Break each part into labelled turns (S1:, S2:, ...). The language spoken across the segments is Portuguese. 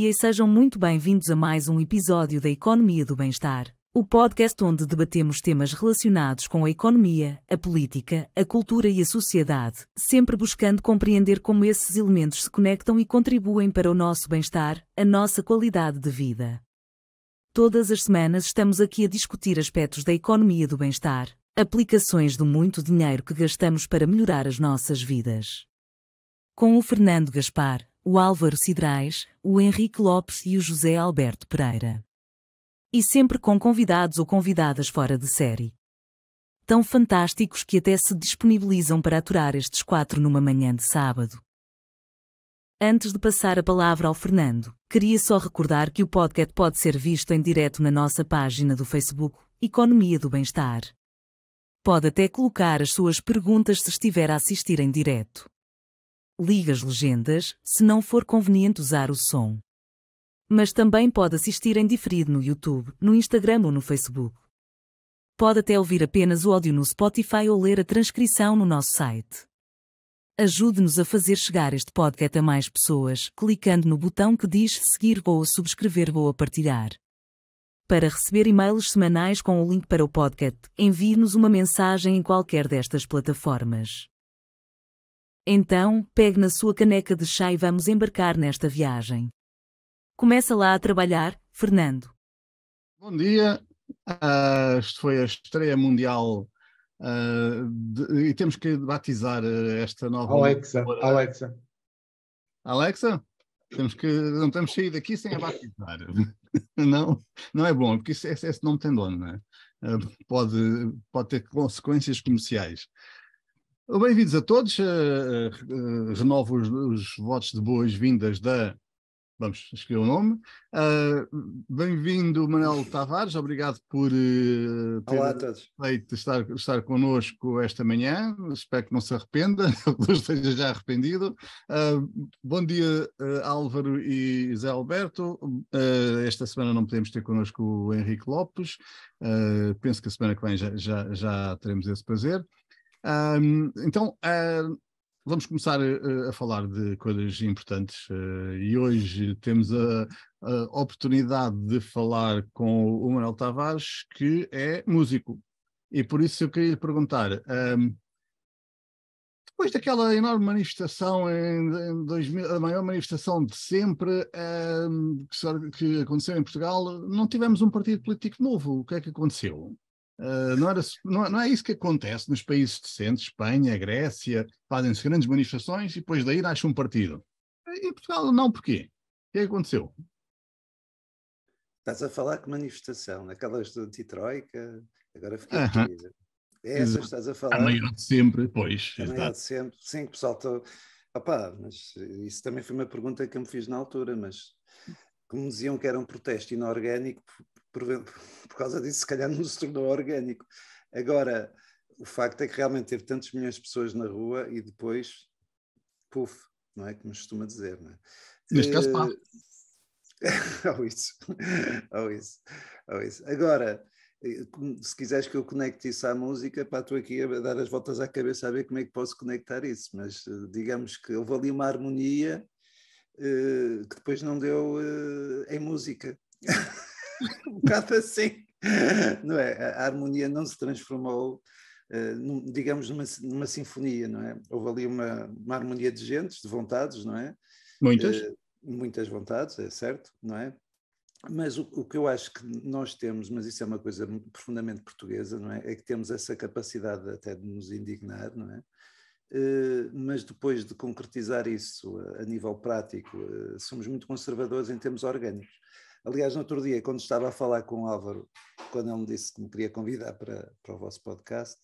S1: dia e sejam muito bem-vindos a mais um episódio da Economia do Bem-Estar, o podcast onde debatemos temas relacionados com a economia, a política, a cultura e a sociedade, sempre buscando compreender como esses elementos se conectam e contribuem para o nosso bem-estar, a nossa qualidade de vida. Todas as semanas estamos aqui a discutir aspectos da economia do bem-estar, aplicações do muito dinheiro que gastamos para melhorar as nossas vidas. Com o Fernando Gaspar o Álvaro Cidrais, o Henrique Lopes e o José Alberto Pereira. E sempre com convidados ou convidadas fora de série. Tão fantásticos que até se disponibilizam para aturar estes quatro numa manhã de sábado. Antes de passar a palavra ao Fernando, queria só recordar que o podcast pode ser visto em direto na nossa página do Facebook, Economia do Bem-Estar. Pode até colocar as suas perguntas se estiver a assistir em direto. Liga as legendas, se não for conveniente usar o som. Mas também pode assistir em diferido no YouTube, no Instagram ou no Facebook. Pode até ouvir apenas o áudio no Spotify ou ler a transcrição no nosso site. Ajude-nos a fazer chegar este podcast a mais pessoas, clicando no botão que diz seguir ou subscrever ou partilhar. Para receber e-mails semanais com o link para o podcast, envie-nos uma mensagem em qualquer destas plataformas. Então, pegue na sua caneca de chá e vamos embarcar nesta viagem. Começa lá a trabalhar, Fernando. Bom dia. Uh,
S2: isto foi a estreia mundial uh, de, e temos que batizar ah, esta nova. Alexa. Alexa. Alexa? Temos que, não temos saído daqui sem a batizar. não, não é bom, porque isso, esse, esse nome tem dono, não é? Uh, pode, pode ter consequências comerciais. Oh, bem-vindos a todos. Uh, uh, renovo os, os, votos de boas-vindas da. Vamos escrever o nome. Uh, Bem-vindo, Manuel Tavares. Obrigado por ter Olá a todos. feito estar, estar connosco esta manhã. Espero que não se arrependa, que esteja já arrependido. bom dia, Álvaro e Zé Alberto. esta semana não podemos ter connosco o Henrique Lopes. penso que a semana que vem já, já, já teremos esse prazer. Um, então, uh, vamos começar a, eh, a, falar de coisas importantes uh, e hoje temos a, a, oportunidade de falar com o Manuel Tavares, que é músico. E por isso eu queria lhe perguntar. Um, depois daquela enorme manifestação em, 2000, a maior manifestação de sempre um, que, que aconteceu em Portugal, não tivemos um partido político novo. O que é que aconteceu? Ah, não, era, não, não, é isso que acontece nos países decentes, Espanha, Grécia, fazem-se grandes manifestações e depois daí nasce um partido. Em Portugal, não, porquê? O é que aconteceu?
S3: Estás a falar que manifestação, aquelas de antitroika, agora fiquei uh -huh. É essas que estás a falar. A maior de sempre, pois. A maior de sempre, sim, que pessoal estou. Opá, mas isso também foi uma pergunta que eu me fiz na altura, mas como diziam que era um protesto inorgânico, por, por causa disso, se calhar não se tornou orgânico. Agora, o facto é que realmente teve tantos milhões de pessoas na rua e depois, puf, não é? Como costuma dizer, não é? Neste caso, pá. Eh, ou isso. Ou isso. Oh, isso. Agora, eh, se quiseres que eu conecte isso à música, pá, estou aqui a dar as voltas à cabeça a ver como é que posso conectar isso, mas eh, digamos que houve ali uma harmonia uh, que depois não deu uh, em música. um bocado assim. Não é? A harmonia não se transformou, eh, digamos, numa, numa, sinfonia, não é? Houve ali uma, uma, harmonia de gentes, de vontades, não é? Muitas. Eh, muitas vontades, é certo, não é? Mas o, o, que eu acho que nós temos, mas isso é uma coisa profundamente portuguesa, não é? É que temos essa capacidade até de nos indignar, não é? Uh, mas depois de concretizar isso a, a nível prático, uh, somos muito conservadores em termos orgânicos. Aliás, no outro dia, quando estava a falar com o Álvaro, quando ele me disse que me queria convidar para, para o vosso podcast,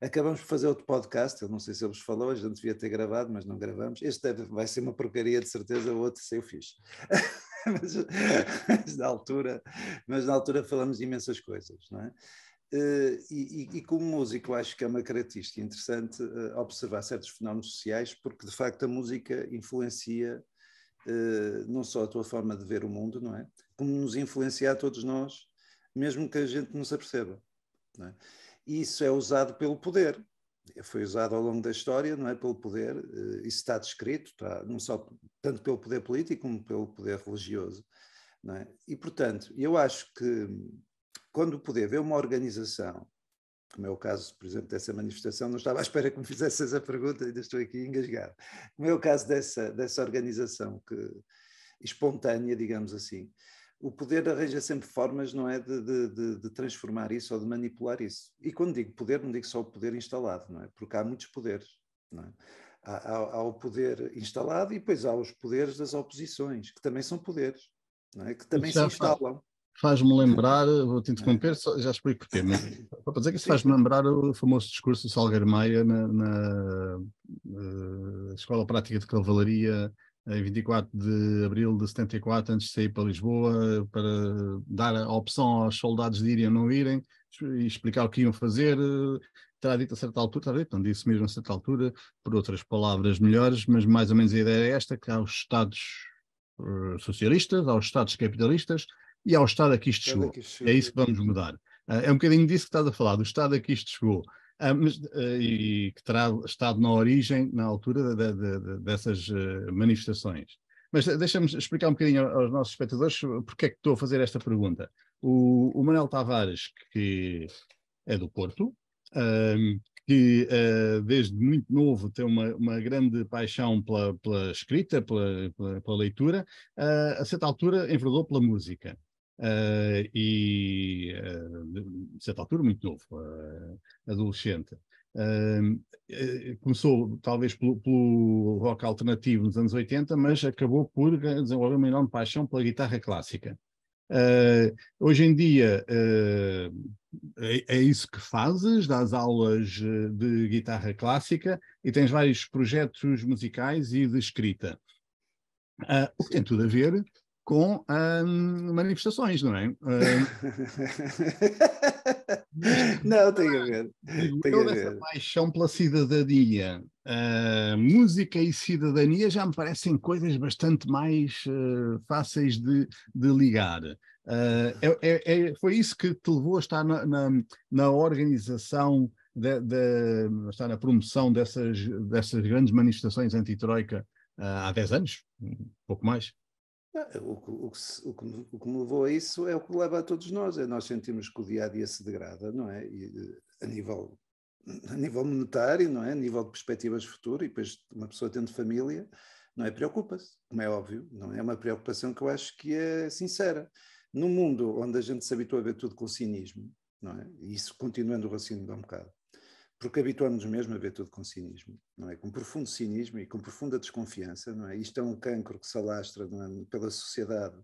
S3: acabamos por fazer outro podcast. Eu não sei se ele vos falou, a gente devia ter gravado, mas não gravamos. Este deve, é, vai ser uma porcaria, de certeza, o outro sei eu fiz. mas, mas, na altura, mas na altura falamos imensas coisas, não é? Uh, e, e, e, como músico acho que é uma característica interessante uh, observar certos fenómenos sociais, porque de facto a música influencia uh, não só a tua forma de ver o mundo, não é? como nos influencia a todos nós, mesmo que a gente não se aperceba. Não é? Isso é usado pelo poder, foi usado ao longo da história, não é? Pelo poder, eh, isso está descrito, está, não só tanto pelo poder político como pelo poder religioso, não é? E, portanto, eu acho que quando o poder vê uma organização, como é o caso, por exemplo, dessa manifestação, não estava à espera que me fizesse essa pergunta, ainda estou aqui engasgado. Como é o caso dessa, dessa organização que, espontânea, digamos assim, o poder arranja sempre formas, não é, de, de, de, transformar isso ou de manipular isso. E quando digo poder, não digo só o poder instalado, não é? Porque há muitos poderes, não é? Há, há, há o poder instalado e depois há os poderes das oposições, que também são poderes, não é? Que também se instalam.
S2: Faz-me lembrar, vou-te é. interromper, só, já explico porquê, mas para dizer que isso faz-me lembrar o famoso discurso do Salgueiro Maia na, na, na eh, Escola Prática de Cavalaria em 24 de abril de 74, antes de sair para Lisboa, para dar a opção aos soldados de irem ou não irem e explicar o que iam fazer. Terá dito a certa altura, terá dito, não disse mesmo a certa altura, por outras palavras melhores, mas mais ou menos a ideia é esta: que há os Estados eh, socialistas, aos Estados capitalistas e ao Estado a que isto chegou. É isso que vamos mudar. Eh, é um bocadinho disso que estás a falar, do Estado a que isto chegou. Ah, mas, ah, e que terá estado na origem, na altura de, de, de, dessas ah, manifestações. Mas deixa-me explicar um bocadinho aos nossos espectadores porque é que estou a fazer esta pergunta. O, o Manuel Tavares, que é do Porto, que uh, desde muito novo tem uma, uma grande paixão pela, pela escrita, pela, pela, pela leitura, uh, a certa altura enverdou pela música uh, e, uh, certa altura, muito novo, uh, adolescente. Ehm, começou talvez pelo, pelo, rock alternativo nos anos 80, mas acabou por desenvolver uma enorme paixão pela guitarra clássica. hoje em dia é, é, isso que fazes, das aulas de guitarra clássica e tens vários projetos musicais e de escrita. Uh, o que tem tudo a ver com hum, manifestações, não é? Hum. não, tem a ver. Tem Toda a ver. essa paixão pela cidadania, uh, música e cidadania já me parecem coisas bastante mais uh, fáceis de, de ligar. Uh, é, é, é, foi isso que te levou a estar na, na, na organização, de, de, estar na promoção dessas, dessas grandes manifestações anti-troika há 10 anos, um pouco mais?
S3: Ah, o que, o, que, o, que, o que, me levou a isso é o que leva a todos nós, é nós sentimos que o dia a dia se degrada, não é? E, eh, a nível a nível monetário, não é? A nível de perspectivas de futuro e depois uma pessoa tendo família, não é? Preocupa-se, como é óbvio, não é? é uma preocupação que eu acho que é sincera. No mundo onde a gente se habitua a ver tudo com cinismo, não é? E isso continuando o raciocínio de um bocado, porque habituamos mesmo a ver tudo com cinismo, não é? Com profundo cinismo e com profunda desconfiança, não é? Isto é um cancro que se alastra é? pela sociedade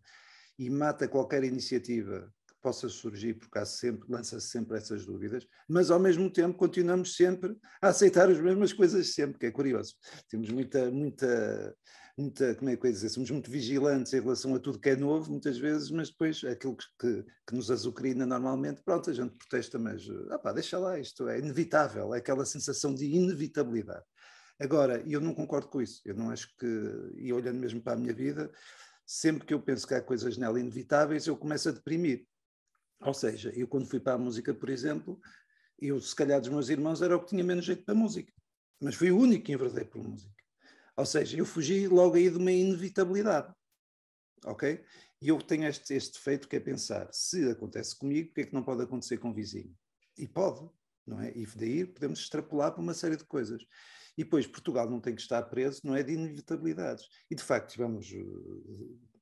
S3: e mata qualquer iniciativa que possa surgir, porque sempre, lança-se sempre essas dúvidas, mas ao mesmo tempo continuamos sempre a aceitar as mesmas coisas sempre, que é curioso. Temos muita, muita muita, como é que eu ia dizer, somos muito vigilantes em relação a tudo que é novo, muitas vezes, mas depois aquilo que, que nos azucrina normalmente, pronto, a gente protesta, mas ah pá, deixa lá, isto é inevitável, é aquela sensação de inevitabilidade. Agora, eu não concordo com isso, eu não acho que, e olhando mesmo para a minha vida, sempre que eu penso que há coisas nela inevitáveis, eu começo a deprimir. Ou seja, eu quando fui para a música, por exemplo, eu se calhar dos meus irmãos era o que tinha menos jeito para a música, mas fui o único que enverdei por música. Ou seja, eu fugi logo aí de uma inevitabilidade. Ok? E eu tenho este, este defeito que é pensar: se acontece comigo, que é que não pode acontecer com o vizinho? E pode, não é? E daí podemos extrapolar para uma série de coisas. E depois, Portugal não tem que estar preso, não é de inevitabilidades. E de facto, tivemos eh,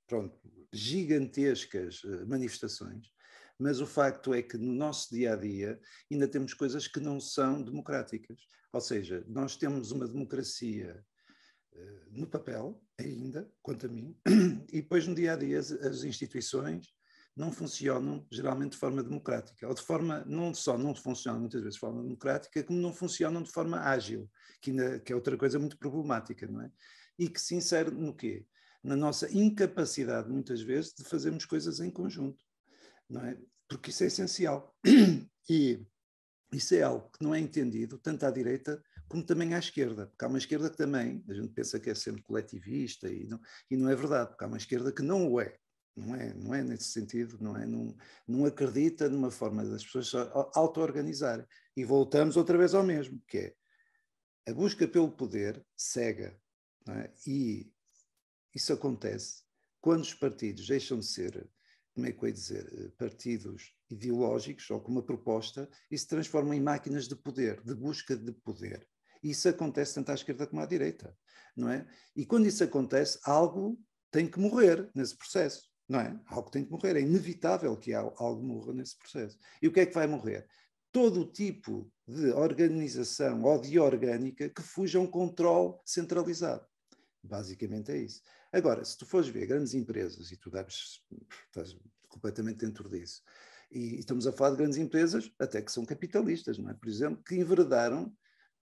S3: pronto, gigantescas eh, manifestações, mas o facto é que no nosso dia a dia ainda temos coisas que não são democráticas. Ou seja, nós temos uma democracia eh, no papel, ainda, quanto a mim, e depois no dia a dia as, as instituições não funcionam geralmente de forma democrática, ou de forma, não só não funcionam muitas vezes de forma democrática, como não funcionam de forma ágil, que, ainda, que é outra coisa muito problemática, não é? E que se insere no quê? Na nossa incapacidade, muitas vezes, de fazermos coisas em conjunto, não é? Porque isso é essencial. E isso é algo que não é entendido, tanto à direita como também à esquerda, porque há uma esquerda que também, a gente pensa que é sempre coletivista e não, e não é verdade, porque há uma esquerda que não o é, não é, não é nesse sentido, não é, não, não acredita numa forma das pessoas auto-organizarem. E voltamos outra vez ao mesmo, que é a busca pelo poder cega, é? e isso acontece quando os partidos deixam de ser, como é que eu ia dizer, eh, partidos ideológicos ou com uma proposta e se transformam em máquinas de poder, de busca de poder. Isso acontece tanto à esquerda como à direita, não é? E quando isso acontece, algo tem que morrer nesse processo, não é? Algo tem que morrer, é inevitável que algo morra nesse processo. E o que é que vai morrer? Todo o tipo de organização ou de orgânica que fuja a um controle centralizado. Basicamente é isso. Agora, se tu fores ver grandes empresas, e tu deves, estás completamente dentro disso, e estamos a falar de grandes empresas, até que são capitalistas, não é? Por exemplo, que enveredaram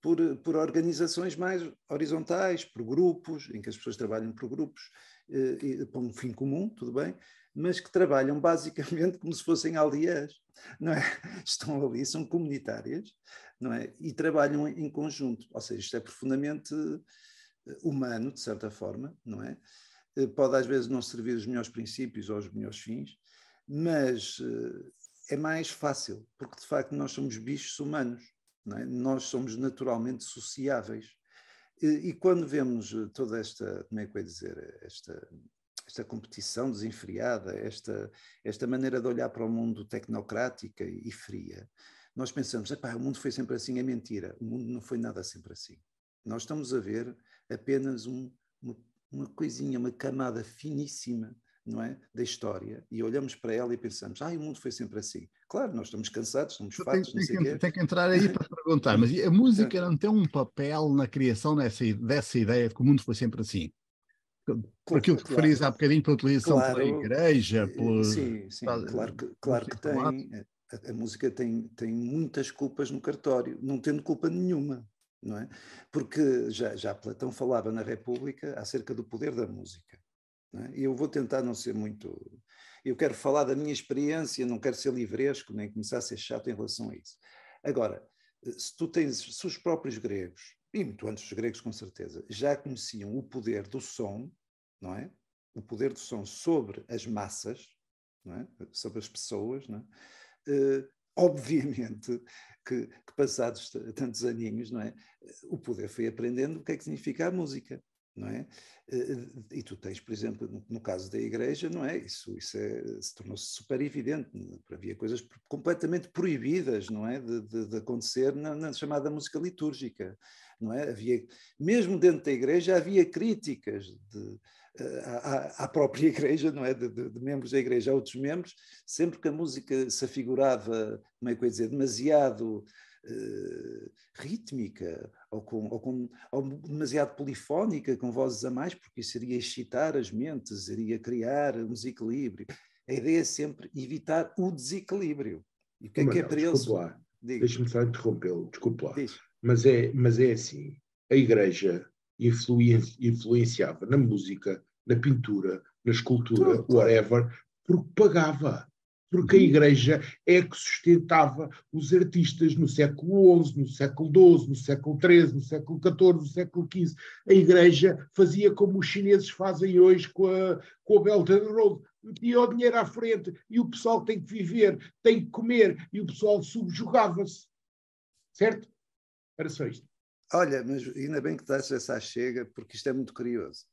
S3: por, por organizações mais horizontais, por grupos, em que as pessoas trabalham por grupos, eh, para um fim comum, tudo bem, mas que trabalham basicamente como se fossem aldeas, não é? Estão ali, são comunitárias, não é? E trabalham em conjunto, ou seja, isto é profundamente eh, humano, de certa forma, não é? Eh, pode às vezes não servir os melhores princípios ou os melhores fins, mas eh, é mais fácil, porque de facto nós somos bichos humanos é? Nós somos naturalmente sociáveis. E, e, quando vemos eh, toda esta, como é que eu ia dizer, esta, esta competição desenfreada, esta, esta maneira de olhar para o mundo tecnocrática e fria, nós pensamos, o mundo foi sempre assim, é mentira, o mundo não foi nada sempre assim. Nós estamos a ver apenas um, uma, uma coisinha, uma camada finíssima não é, da história e olhamos para ela e pensamos, ah, o mundo foi sempre assim. Claro, nós estamos cansados, estamos fartos, tem, não sei o quê. Tem que entrar aí para
S2: perguntar, mas a música não tem um papel na criação dessa, dessa ideia de que o mundo foi sempre assim? Por aquilo que claro. referias há bocadinho, a utilização claro, eh, pela igreja, Sim,
S3: sim, claro que, eh, claro que tem. Eh, a, a, música tem, tem muitas culpas no cartório, não tendo culpa nenhuma, não é? Porque já, já Platão falava na República acerca do poder da música. Né? Eu vou tentar não ser muito. Eu quero falar da minha experiência, não quero ser livresco, nem começar a ser chato em relação a isso. Agora, se tu tens, se os próprios gregos, e muito antes dos gregos com certeza, já conheciam o poder do som, não é? O poder do som sobre as massas, não é? sobre as pessoas, não é? Uh, obviamente que, que, passados tantos aninhos, não é? O poder foi aprendendo o que é que significa a música não é? Eh, eh, e tu tens, por exemplo, no, caso da Igreja, não é? Isso, isso é, se tornou-se super evidente. É? Havia coisas completamente proibidas, não é? De, de, de acontecer na, na, chamada música litúrgica, não é? Havia, mesmo dentro da Igreja, havia críticas de, eh, à, à, própria Igreja, não é? De, de, membros da Igreja a outros membros, sempre que a música se afigurava, como é que eu ia dizer, demasiado uh, rítmica ou, com, ou, com, ou demasiado polifónica, com vozes a mais, porque isso iria excitar as mentes, iria criar um desequilíbrio. A ideia é sempre evitar o desequilíbrio. E o que é que é para eles?
S4: Deixa-me só interrompê-lo, desculpe lá. Mas é, mas é assim: a Igreja influía, influenciava na música, na pintura, na escultura, Tudo. whatever, porque pagava porque a Igreja é que sustentava os artistas no século XI, no século XII, no século XIII, no século XIV, no século XV. A Igreja fazia como os chineses fazem hoje com a, com a Belt and Road. Metia o dinheiro à frente e o pessoal tem que viver, tem que comer, e o pessoal subjugava-se. Certo? Era só isto. Olha, mas ainda bem que estás
S3: essa chega, porque isto é muito curioso.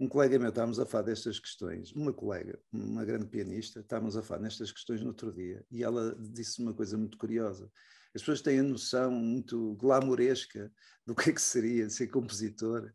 S3: Um colega meu, estávamos a falar destas questões, uma colega, uma grande pianista, estávamos a falar nestas questões no outro dia, e ela disse uma coisa muito curiosa. As pessoas têm a noção muito glamouresca do que é que seria ser compositor,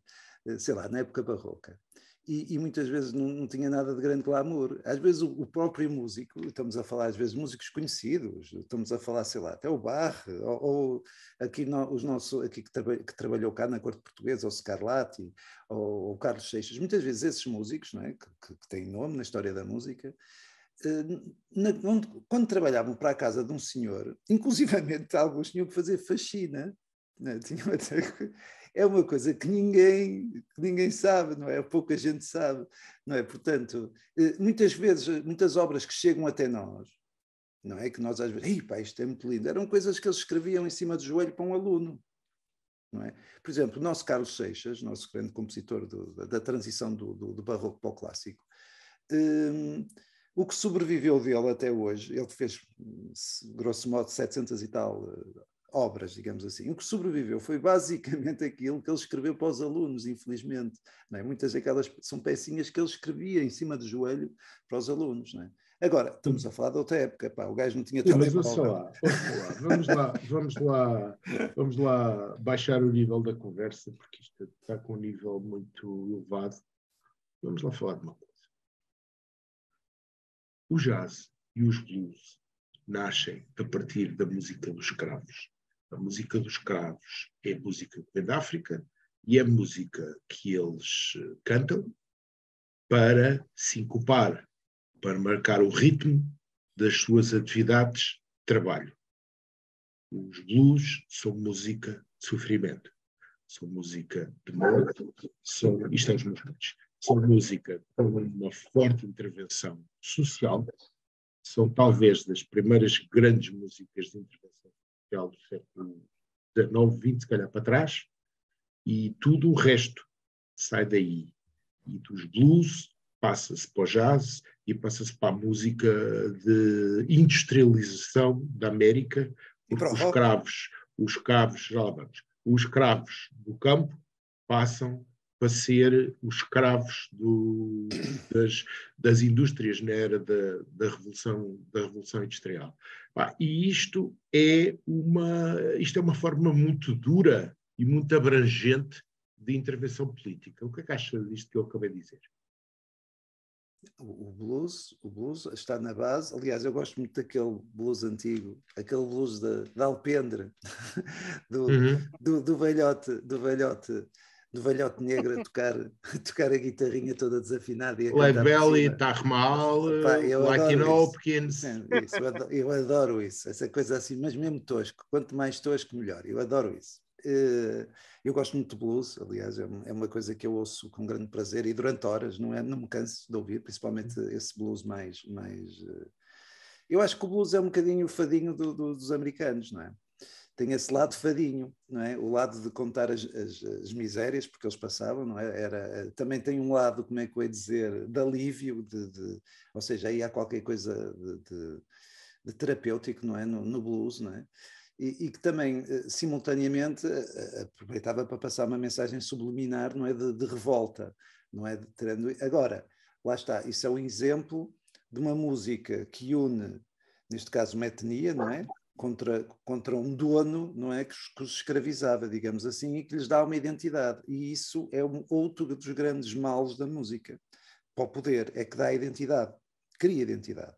S3: eh, sei lá, na época barroca e, e, muitas vezes não, não, tinha nada de grande glamour. Às vezes o, o, próprio músico, estamos a falar às vezes músicos conhecidos, estamos a falar, sei lá, até o Bar ou, ou, aqui no, os nossos, aqui que, traba, que, trabalhou cá na corte portuguesa, ou Scarlatti, ou, ou Carlos Seixas, muitas vezes esses músicos, não é? que, que, que têm nome na história da música, eh, na, onde, quando trabalhavam para a casa de um senhor, inclusivamente alguns tinham que fazer faxina, né? tinham até é uma coisa que ninguém, que ninguém sabe, não é? Pouca gente sabe, não é? Portanto, eh, muitas vezes, muitas obras que chegam até nós, não é? Que nós às vezes, pá, isto é muito lindo, eram coisas que eles escreviam em cima do joelho para um aluno. É? Por exemplo, o nosso Carlos Seixas, nosso grande compositor do, da, da, transição do, do, do, barroco para o clássico, hum, o que sobreviveu dele até hoje, ele fez, hum, grosso modo, 700 e tal eh, obras, digamos assim. O que sobreviveu foi basicamente aquilo que ele escreveu para os alunos, infelizmente. É? Muitas daquelas são pecinhas que ele escrevia em cima do joelho para os alunos. É? Agora, estamos a falar de outra época, pá, o gajo não tinha telemóvel. Mas lá,
S4: vamos lá, vamos lá, vamos lá baixar o nível da conversa, porque isto está com um nível muito elevado. Vamos lá falar de uma coisa. O jazz e os blues nascem a partir da música dos escravos. A música dos cravos é a música que vem da África e é a música que eles eh, cantam para sincopar, para marcar o ritmo das suas atividades de trabalho. Os blues são música de sofrimento, são música de morte, são, isto é os meus são música com uma forte intervenção social, são talvez das primeiras grandes músicas de intervenção Portugal do século XIX, XX, se calhar para trás, e tudo o resto sai daí. E dos blues passa-se para o jazz e passa-se para a música de industrialização da América, porque os cravos, os cravos, já lá vamos, os cravos do campo passam para ser os escravos do, das, das, indústrias na era da, da revolução, da revolução industrial. e isto é uma isto é uma forma muito dura e muito abrangente de intervenção política. O que é que acha disto que eu acabei de dizer? O
S3: blues, o blues está na base. Aliás, eu gosto muito daquele blues antigo, aquele blues da, alpendre, do, uhum. do, do velhote, do velhote do velhote negro a tocar, a tocar a guitarrinha toda desafinada. E a Lebelli mal,
S4: Hopkins. Isso,
S3: eu adoro, eu adoro isso, essa coisa assim, mas mesmo tosco, quanto mais tosco, melhor. Eu adoro isso. Eh, eu gosto muito de blues, aliás, é, é uma coisa que eu ouço com grande prazer e durante horas, não, é, não me canso de ouvir, principalmente esse blues mais, mais. Eh, eu acho que o blues é um bocadinho o fadinho do, do, dos americanos, não é? tem esse lado fadinho, não é? O lado de contar as, as, as misérias porque eles passavam, não é? Era, eh, também tem um lado, como é que eu ia dizer, de alívio, de, de ou seja, aí há qualquer coisa de, de, de terapêutico, não é? No, no, blues, não é? E, e que também, eh, simultaneamente, eh, aproveitava para passar uma mensagem subliminar, não é? De, revolta, não é? agora, lá está, isso é um exemplo de uma música que une, neste caso, uma etnia, não é? contra, contra um dono não é que os, que os escravizava, digamos assim, e que lhes dá uma identidade. E isso é um, outro dos grandes males da música. Para o poder, é que dá identidade, cria identidade,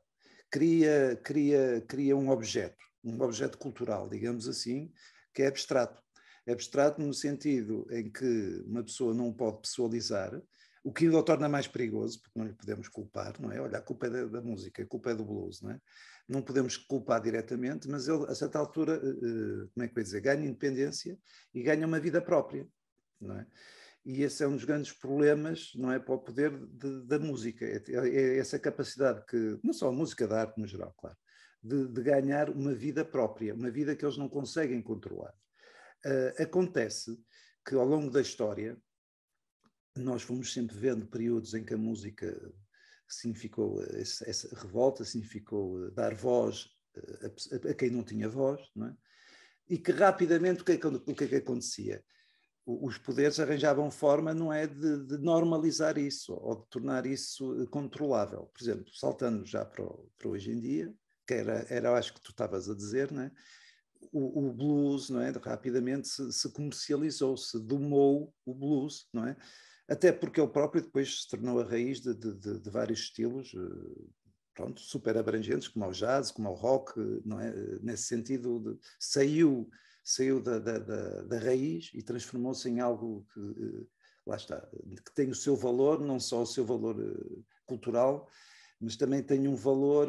S3: cria, cria, cria um objeto, um objeto cultural, digamos assim, que é abstrato. É abstrato no sentido em que uma pessoa não pode pessoalizar, o que o torna mais perigoso, porque não lhe podemos culpar, não é? Olha, a culpa é da, da música, a culpa é do blues, não é? Não podemos culpar diretamente, mas ele, a certa altura, eh, eh, como é que eu ia dizer, ganha independência e ganha uma vida própria, não é? E esse é um dos grandes problemas, não é? Para o poder de, da música, é, é, é essa capacidade que, não só a música, da arte no geral, claro, de, de ganhar uma vida própria, uma vida que eles não conseguem controlar. Uh, acontece que ao longo da história, nós fomos sempre vendo períodos em que a música significou essa, essa revolta, significou eh, dar voz eh, a, a, a, quem não tinha voz, não é? e que rapidamente o que, é o que é que acontecia? os poderes arranjavam forma, não é, de, de, normalizar isso ou de tornar isso eh, controlável. Por exemplo, saltando já para, o, para hoje em dia, que era, era acho que tu estavas a dizer, né? O, o, blues, não é, rapidamente se, se comercializou, se domou o blues, não é? até porque ele próprio depois se tornou a raiz de, de, de vários estilos, eh, pronto, super abrangentes, como ao jazz, como ao rock, não é? nesse sentido, de, saiu, saiu da, da, da, da raiz e transformou-se em algo que, eh, lá está, que tem o seu valor, não só o seu valor eh, cultural, mas também tem um valor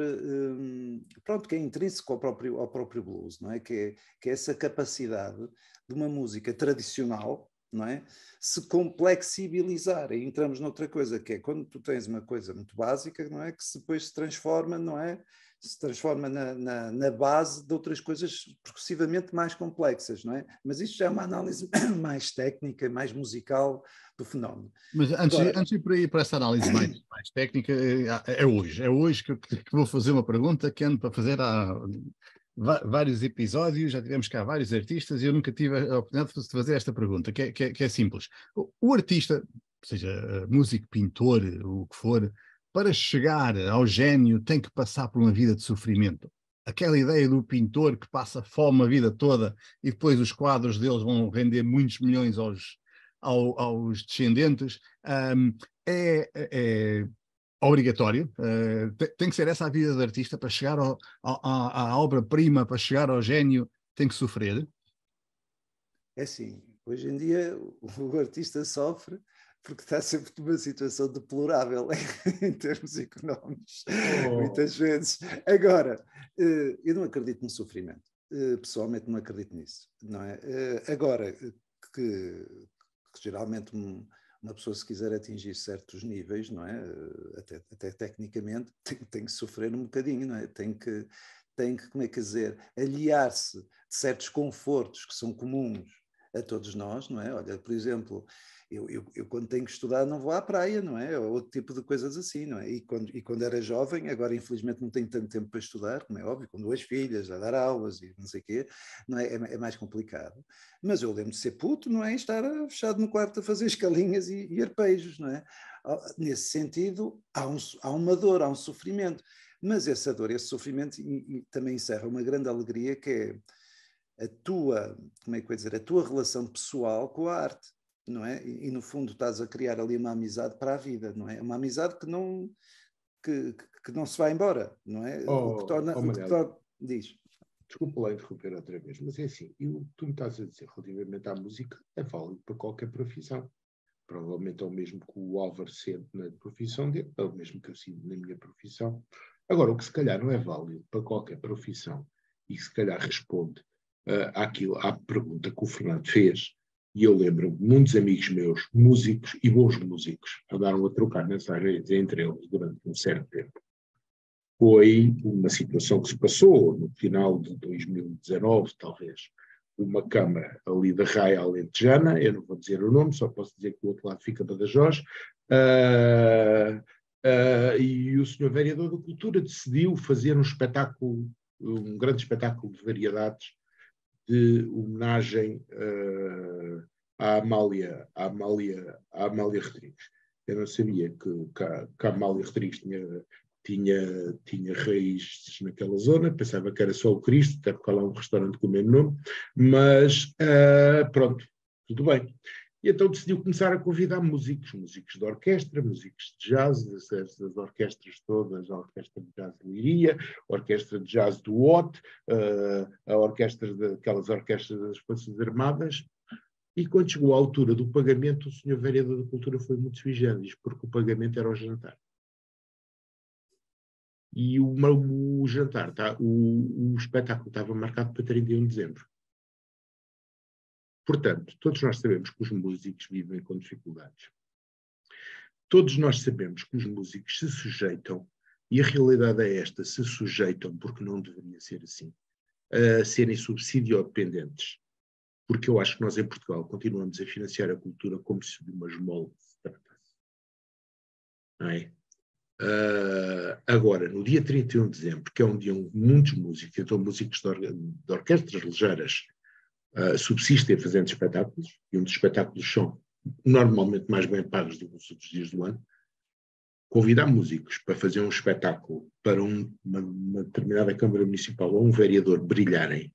S3: pronto que é intrínseco ao próprio ao próprio blues não é que é, que é essa capacidade de uma música tradicional não é? Se complexibilizar, e entramos noutra coisa, que é quando tu tens uma coisa muito básica, não é? Que depois se transforma, não é? Se transforma na, na, na base de outras coisas progressivamente mais complexas, não é? Mas isto já é uma análise mais técnica, mais musical do fenómeno.
S2: Mas antes, Agora... antes de ir para, aí, para essa análise mais, mais técnica, eh, é, é hoje, é hoje que, que, vou fazer uma pergunta que ando para fazer há vários episódios, já tivemos cá vários artistas e eu nunca tive a oportunidade de fazer esta pergunta, que é, que é, que é simples. O, o artista, seja eh, músico, pintor, o que for, para chegar ao gênio tem que passar por uma vida de sofrimento. Aquela ideia do pintor que passa fome a vida toda e depois os quadros deles vão render muitos milhões aos, ao, aos descendentes, um, é, é, é obrigatório, uh, eh, tem, tem, que ser essa a vida do artista para chegar ao, à, à obra-prima, para chegar ao gênio, tem que sofrer?
S3: É sim. Hoje em dia o artista sofre porque está sempre numa situação deplorável em termos económicos, oh. muitas vezes. Agora, eh, eu não acredito no sofrimento. Eh, pessoalmente não acredito nisso. Não é? Agora, que, que geralmente uma pessoa se quiser atingir certos níveis, não é? Até, até tecnicamente, tem, tem, que sofrer um bocadinho, não é? Tem que, tem que como é que dizer, aliar-se de certos confortos que são comuns a todos nós, não é? Olha, por exemplo, eu, eu, eu, quando tenho que estudar não vou à praia, não é? Ou outro tipo de coisas assim, não é? E quando, e quando era jovem, agora infelizmente não tenho tanto tempo para estudar, como é óbvio, com duas filhas, a dar aulas e não sei o quê, não é? é? É, mais complicado. Mas eu lembro de ser puto, não é? E estar fechado no quarto a fazer escalinhas e, e arpejos, não é? Nesse sentido, há, um, há uma dor, há um sofrimento. Mas essa dor, esse sofrimento e, e também encerra uma grande alegria que é a tua, como é que eu dizer, a tua relação pessoal com a arte não é? E, e, no fundo estás a criar ali uma amizade para a vida, não é? Uma amizade que não que,
S4: que não se vai embora,
S3: não é? Oh, o que oh, torna, oh, o que torna
S4: diz. Desculpa lá interromper outra vez, mas é assim, o que tu me estás a dizer relativamente à música é válido para qualquer profissão. Provavelmente é o mesmo que o Álvaro sente na profissão dele, é o mesmo que eu sinto na minha profissão. Agora, o que se calhar não é válido para qualquer profissão e se calhar responde uh, àquilo, à pergunta que o Fernando fez, e eu lembro muitos amigos meus, músicos e bons músicos, andaram a trocar mensagens entre eles durante um certo tempo. Foi uma situação que se passou no final de 2019, talvez. Uma câmara ali da Raia Alentejana, eu não vou dizer o nome, só posso dizer que do outro lado fica Badajoz, uh, uh, e o senhor vereador da Cultura decidiu fazer um espetáculo, um grande espetáculo de variedades de homenagem uh, à Amália, à Amália, à Amália Rodrigues. Eu não sabia que, que, a, que a Amália Rodrigues tinha, tinha, tinha raízes naquela zona, pensava que era só o Cristo, até porque lá é um restaurante com o mesmo nome, mas uh, pronto, tudo bem. E então decidiu começar a convidar músicos, músicos de orquestra, músicos de jazz, das, orquestras todas, a Orquestra de Jazz de Liria, a Orquestra de Jazz do OT, eh, a orquestra de, aquelas orquestras das Forças Armadas. E quando chegou à altura do pagamento, o senhor vereador da Cultura foi muito sui porque o pagamento era o jantar. E o, o jantar, tá, o, o espetáculo estava marcado para 31 de dezembro. Portanto, todos nós sabemos que os músicos vivem com dificuldades. Todos nós sabemos que os músicos se sujeitam, e a realidade é esta: se sujeitam, porque não deveria ser assim, a serem subsídio dependentes. Porque eu acho que nós em Portugal continuamos a financiar a cultura como se de uma esmola se tratasse. Não é? Uh, agora, no dia 31 de dezembro, que é um dia onde muitos músicos, então músicos de, or de orquestras ligeiras, ah, subsistem fazendo espetáculos, e um dos espetáculos são normalmente mais bem pagos do que os outros dias do ano, convidar músicos para fazer um espetáculo para um, uma, uma, determinada Câmara Municipal ou um vereador brilharem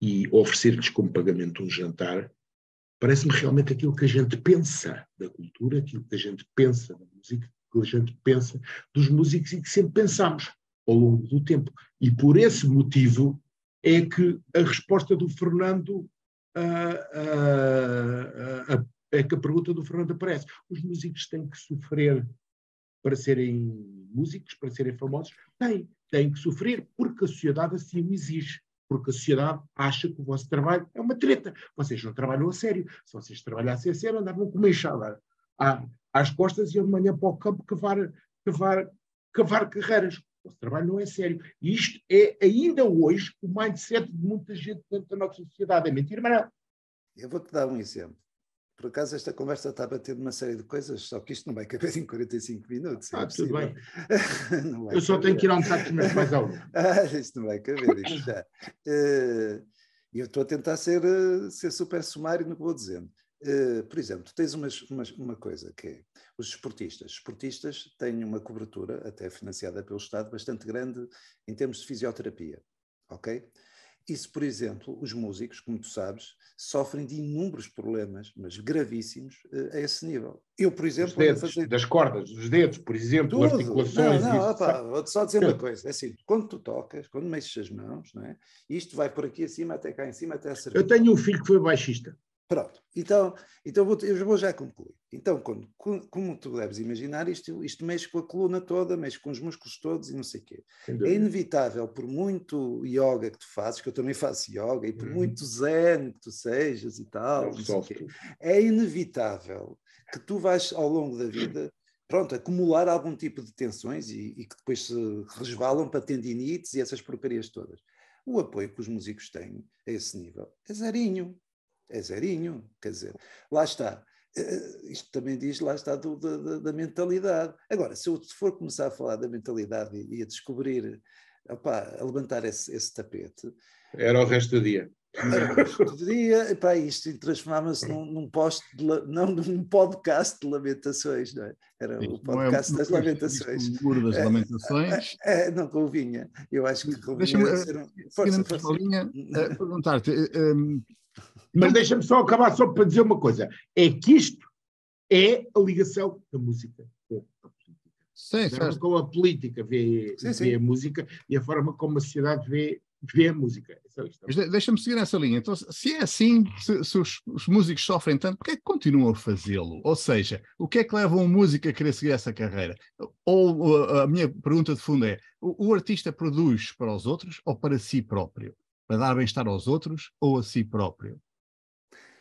S4: e oferecer-lhes como pagamento um jantar, parece-me realmente aquilo que a gente pensa da cultura, aquilo que a gente pensa da música, aquilo que a gente pensa dos músicos e que sempre pensámos ao longo do tempo. E por esse motivo é que a resposta do Fernando ah, ah, ah, é que a pergunta do Fernando aparece. Os músicos têm que sofrer para serem músicos, para serem famosos? Têm, têm que sofrer porque a sociedade assim o exige. Porque a sociedade acha que o vosso trabalho é uma treta. Vocês não trabalham a sério. Se vocês trabalhassem a sério, andavam com uma enxada às costas e de manhã para o campo cavar, cavar, cavar carreiras. Esse trabalho não é sério. E isto é, ainda hoje, o mindset de muita gente dentro da nossa sociedade. É mentira, mas não. Eu vou-te dar um exemplo. Por acaso, esta conversa
S3: está a bater uma série de coisas, só que isto não vai caber em 45 minutos. É ah, é tudo bem.
S4: Eu só caber. tenho que ir almoçar com os meus pais ao
S3: ah, Isto não vai caber, isto já. E eh, eu estou a tentar ser, eh, ser super sumário no que vou dizendo. Eh, por exemplo, tu tens umas, umas, uma coisa que é os esportistas. Esportistas têm uma cobertura, até financiada pelo Estado, bastante grande em termos de fisioterapia, ok? Isso, por exemplo, os músicos, como tu sabes, sofrem de inúmeros problemas, mas gravíssimos, uh, a esse nível.
S4: Eu, por exemplo... Dedos, fazer... Das cordas, dos dedos, por exemplo, Tudo. articulações...
S3: Não, não, opa, vou-te só dizer uma coisa. É assim, quando tu tocas, quando mexes as mãos, não é? isto vai por aqui acima, até cá em cima, até a servir. Eu
S4: tenho um filho que foi baixista. Pronto, então,
S3: então vou, eu vou já concluir. Então, quando, como tu deves imaginar, isto, isto mexe com a coluna toda, mexe com os músculos todos e não sei o quê. Entendi. É inevitável, por muito yoga que tu fazes, que eu também faço yoga, e por uhum. muito zen que tu sejas e tal, é, é inevitável que tu vais, ao longo da vida, pronto, acumular algum tipo de tensões e, e que depois se resvalam para tendinites e essas porcarias todas. O apoio que os músicos têm a esse nível é zerinho é zerinho, quer dizer, lá está. Eh, eh, isto também diz, lá está, do, da, da, mentalidade. Agora, se eu for começar a falar da mentalidade e, e a descobrir, a levantar esse, esse tapete. Era o resto do dia. Poderia, pá, isto transformava-se num, num, num podcast de lamentações, não é? Era o é podcast é, das lamentações. O das eh, lamentações. É, é, não convinha. Eu acho que convinha Deixa-me, fazer um. Força, força. Linha,
S4: perguntar-te. Um, mas deixa-me só acabar só para dizer uma coisa: é que isto é a ligação da música com a política. Sim, forma Como a política vê, sim, vê sim. a música e a forma como a sociedade vê, vê a música. É deixa-me
S2: seguir nessa linha. Então, se é assim, se, se os, os, músicos sofrem tanto, porquê é que continuam a fazê-lo? Ou seja, o que é que leva um músico a querer seguir essa carreira? Ou, a minha pergunta de fundo é: o, o artista produz para os outros ou para si próprio? Para dar bem-estar aos outros ou a si próprio?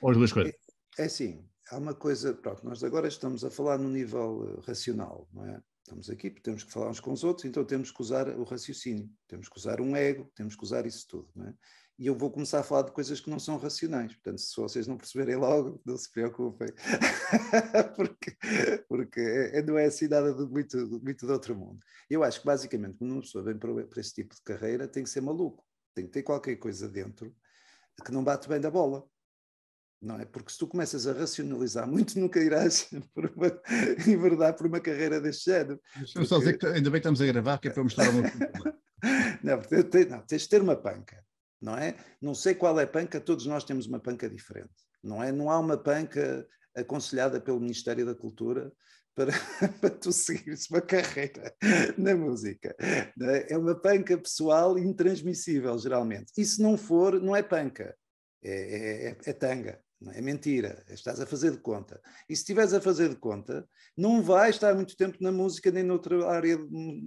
S2: Ou as duas coisas?
S3: É, é assim, há uma coisa, pronto, nós agora estamos a falar no nível eh, racional, não é? Estamos aqui, temos que falar uns com os outros, então temos que usar o raciocínio, temos que usar um ego, temos que usar isso tudo, não é? E eu vou começar a falar de coisas que não são racionais, portanto, se vocês não perceberem logo, não se preocupem, porque, porque é, é, não é assim nada de muito, muito de outro mundo. Eu acho que, basicamente, quando uma pessoa vem para, para esse tipo de carreira, tem que ser maluco, tem que ter qualquer coisa dentro que não bate bem da bola não é? Porque se tu começas a racionalizar muito, nunca irás uma, verdade por uma carreira deste género. Porque... só dizer
S2: que ainda bem que estamos a gravar, que é para mostrar uma...
S3: não, te, não, tens de ter uma panca, não é? Não sei qual é a panca, todos nós temos uma panca diferente, não é? Não há uma panca aconselhada pelo Ministério da Cultura para, para tu seguires uma carreira na música. É? é uma panca pessoal intransmissível, geralmente. E se não for, não é panca, é, é, é, é tanga. É mentira, estás a fazer de conta. E se estiveres a fazer de conta, não vais estar muito tempo na música nem noutra área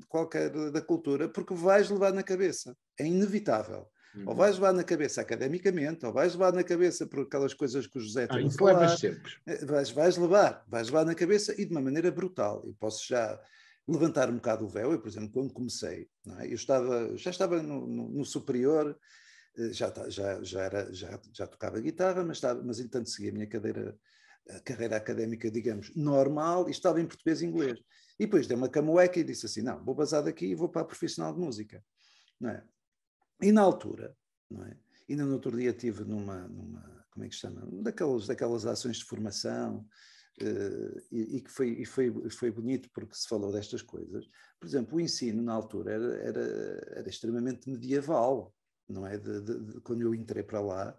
S3: qualquer da cultura, porque vais levar na cabeça. É inevitável. Uhum. Ou vais levar na cabeça academicamente, ou vais levar na cabeça por aquelas coisas que o José ah, isso falar. levas sempre. É, vais, vais levar, vais levar na cabeça e de uma maneira brutal. E posso já levantar um bocado o véu. Eu, por exemplo, quando comecei, é? eu estava, já estava no, no, no superior eh, já, tá, já, já, era, já, já tocava guitarra, mas, estava, mas entanto seguia a minha cadeira, a carreira académica, digamos, normal, e estava em português e inglês. E depois dei uma camoeca e disse assim: não, vou basar daqui e vou para a profissional de música. Não é? E na altura, não é? ainda no outro dia estive numa, numa como é que se chama? Daquelas, daquelas ações de formação. Uh, e, e, que foi, e foi, foi bonito porque se falou destas coisas. Por exemplo, o ensino na altura era, era, era extremamente medieval não é? De, de, de, quando eu entrei para lá,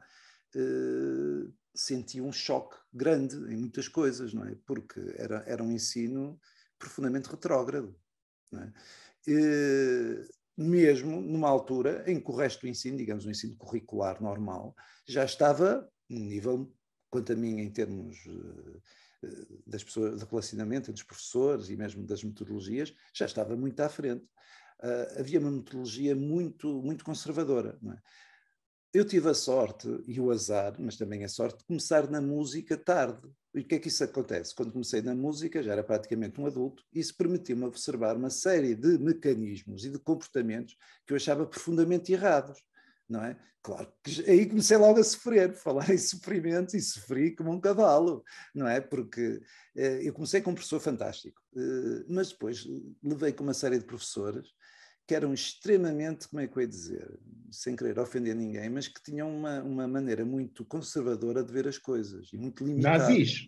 S3: uh, senti um choque grande em muitas coisas, não é? Porque era, era um ensino profundamente retrógrado, não é? Uh, mesmo numa altura em que o resto do ensino, digamos, o ensino curricular normal, já estava num nível, quanto a mim, em termos eh, eh, das pessoas, do relacionamento entre os professores e mesmo das metodologias, já estava muito à frente. Ah, havia uma metodologia muito, muito conservadora. É? Eu tive a sorte e o azar, mas também a sorte, de começar na música tarde. E o que é que isso acontece? Quando comecei na música, já era praticamente um adulto, e isso permitiu-me observar uma série de mecanismos e de comportamentos que eu achava profundamente errados. Não é? Claro que aí comecei logo a sofrer, falar em sofrimento, e sofri como um cavalo, não é? Porque eh, eu comecei com um professor fantástico, eh, mas depois levei com uma série de professores que eram extremamente, como é que eu ia dizer, sem querer ofender ninguém, mas que tinham uma, uma maneira muito conservadora de ver as coisas e muito limitada. Nazis!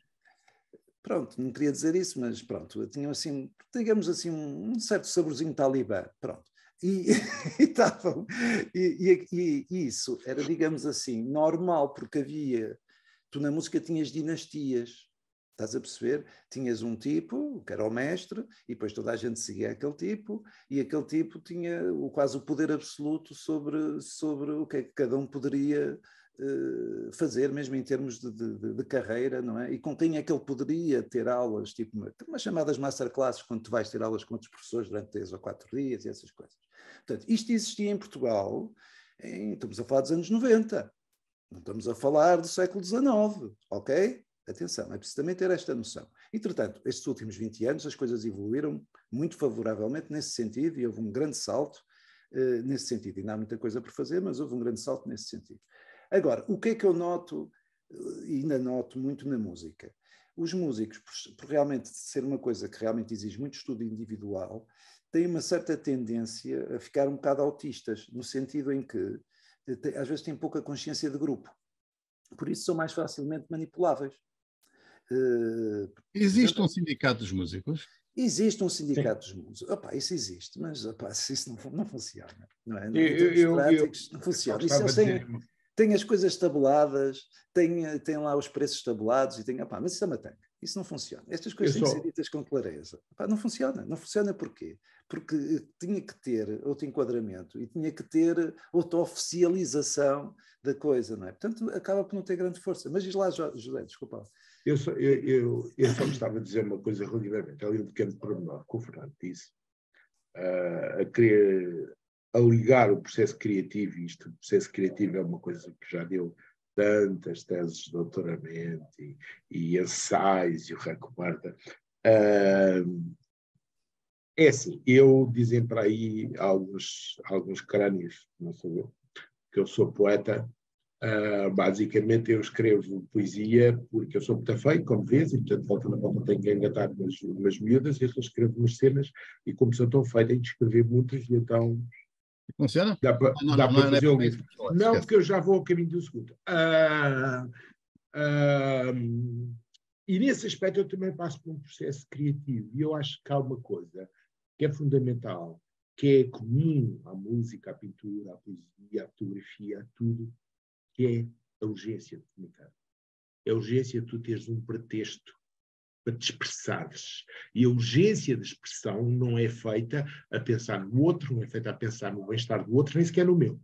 S3: Pronto, não queria dizer isso, mas pronto, tinham assim, digamos assim, um, certo saborzinho talibã, pronto. E, e, tavam, e, e, e isso era, digamos assim, normal, porque havia, tu na música tinhas dinastias, Estás a perceber? Tinhas um tipo, que era o mestre, e depois toda a gente seguia aquele tipo, e aquele tipo tinha o, quase o poder absoluto sobre, sobre o que é que cada um poderia uh, fazer, mesmo em termos de, de, de, carreira, não é? E com quem é que ele poderia ter aulas, tipo uma, umas chamadas masterclasses, quando tu vais ter aulas com outros professores durante três ou quatro dias e essas coisas. Portanto, isto existia em Portugal, em, estamos a falar dos anos 90, não estamos a falar do século XIX, ok? Atenção, é preciso também ter esta noção. Entretanto, estes últimos 20 anos as coisas evoluíram muito favoravelmente nesse sentido e houve um grande salto uh, nesse sentido. Ainda há muita coisa por fazer, mas houve um grande salto nesse sentido. Agora, o que é que eu noto, eh, e ainda noto muito na música? Os músicos, por, por realmente ser uma coisa que realmente exige muito estudo individual, têm uma certa tendência a ficar um bocado autistas, no sentido em que eh, às vezes têm pouca consciência de grupo. Por isso são mais facilmente manipuláveis. Eh,
S2: existe um sindicato dos músicos?
S3: Existe um sindicato Sim. dos músicos. Opa, isso existe, mas opa, isso não, não funciona. Não, é? não, eu, eu, práticos, eu, não funciona. Isso é eles têm, as coisas tabuladas, tem tem lá os preços tabulados e têm. Opa, mas isso é uma tanga. Isso não funciona. Estas coisas eu têm só... que ser ditas com clareza. Opa, não funciona. Não funciona porquê? Porque eh, tinha que ter outro enquadramento e tinha que ter outra oficialização da coisa,
S4: não é? Portanto, acaba por não ter grande força. Mas diz lá, José, desculpa. -me. Eu só, eu, eu, eu só gostava de dizer uma coisa relativamente ali um pequeno pormenor que o Fernando disse, uh, a querer a ligar o processo criativo, isto, o processo criativo é uma coisa que já deu tantas teses de doutoramento e, e ensaios e o Racobarda. Uh, ah, é assim, eu dizem para aí alguns, alguns crânios, não sou eu, que eu sou poeta, Uh, basicamente, eu escrevo poesia porque eu sou muito feio, como vês, e portanto, volta na volta, tenho que engatar umas, umas miúdas, e eu escrevo umas cenas, e como sou tão feio, tenho de escrever muitas, e então. Funciona? Dá para é fazer o livro. Não, porque eu já vou ao caminho do segundo. Uh, uh, e nesse aspecto, eu também passo por um processo criativo, e eu acho que há uma coisa que é fundamental, que é comum à música, à pintura, à poesia, à fotografia, a tudo que é a urgência de comunicar. É a urgência de tu teres um pretexto para te expressares. E a urgência de expressão não é feita a pensar no outro, não é feita a pensar no bem-estar do outro, nem sequer no meu.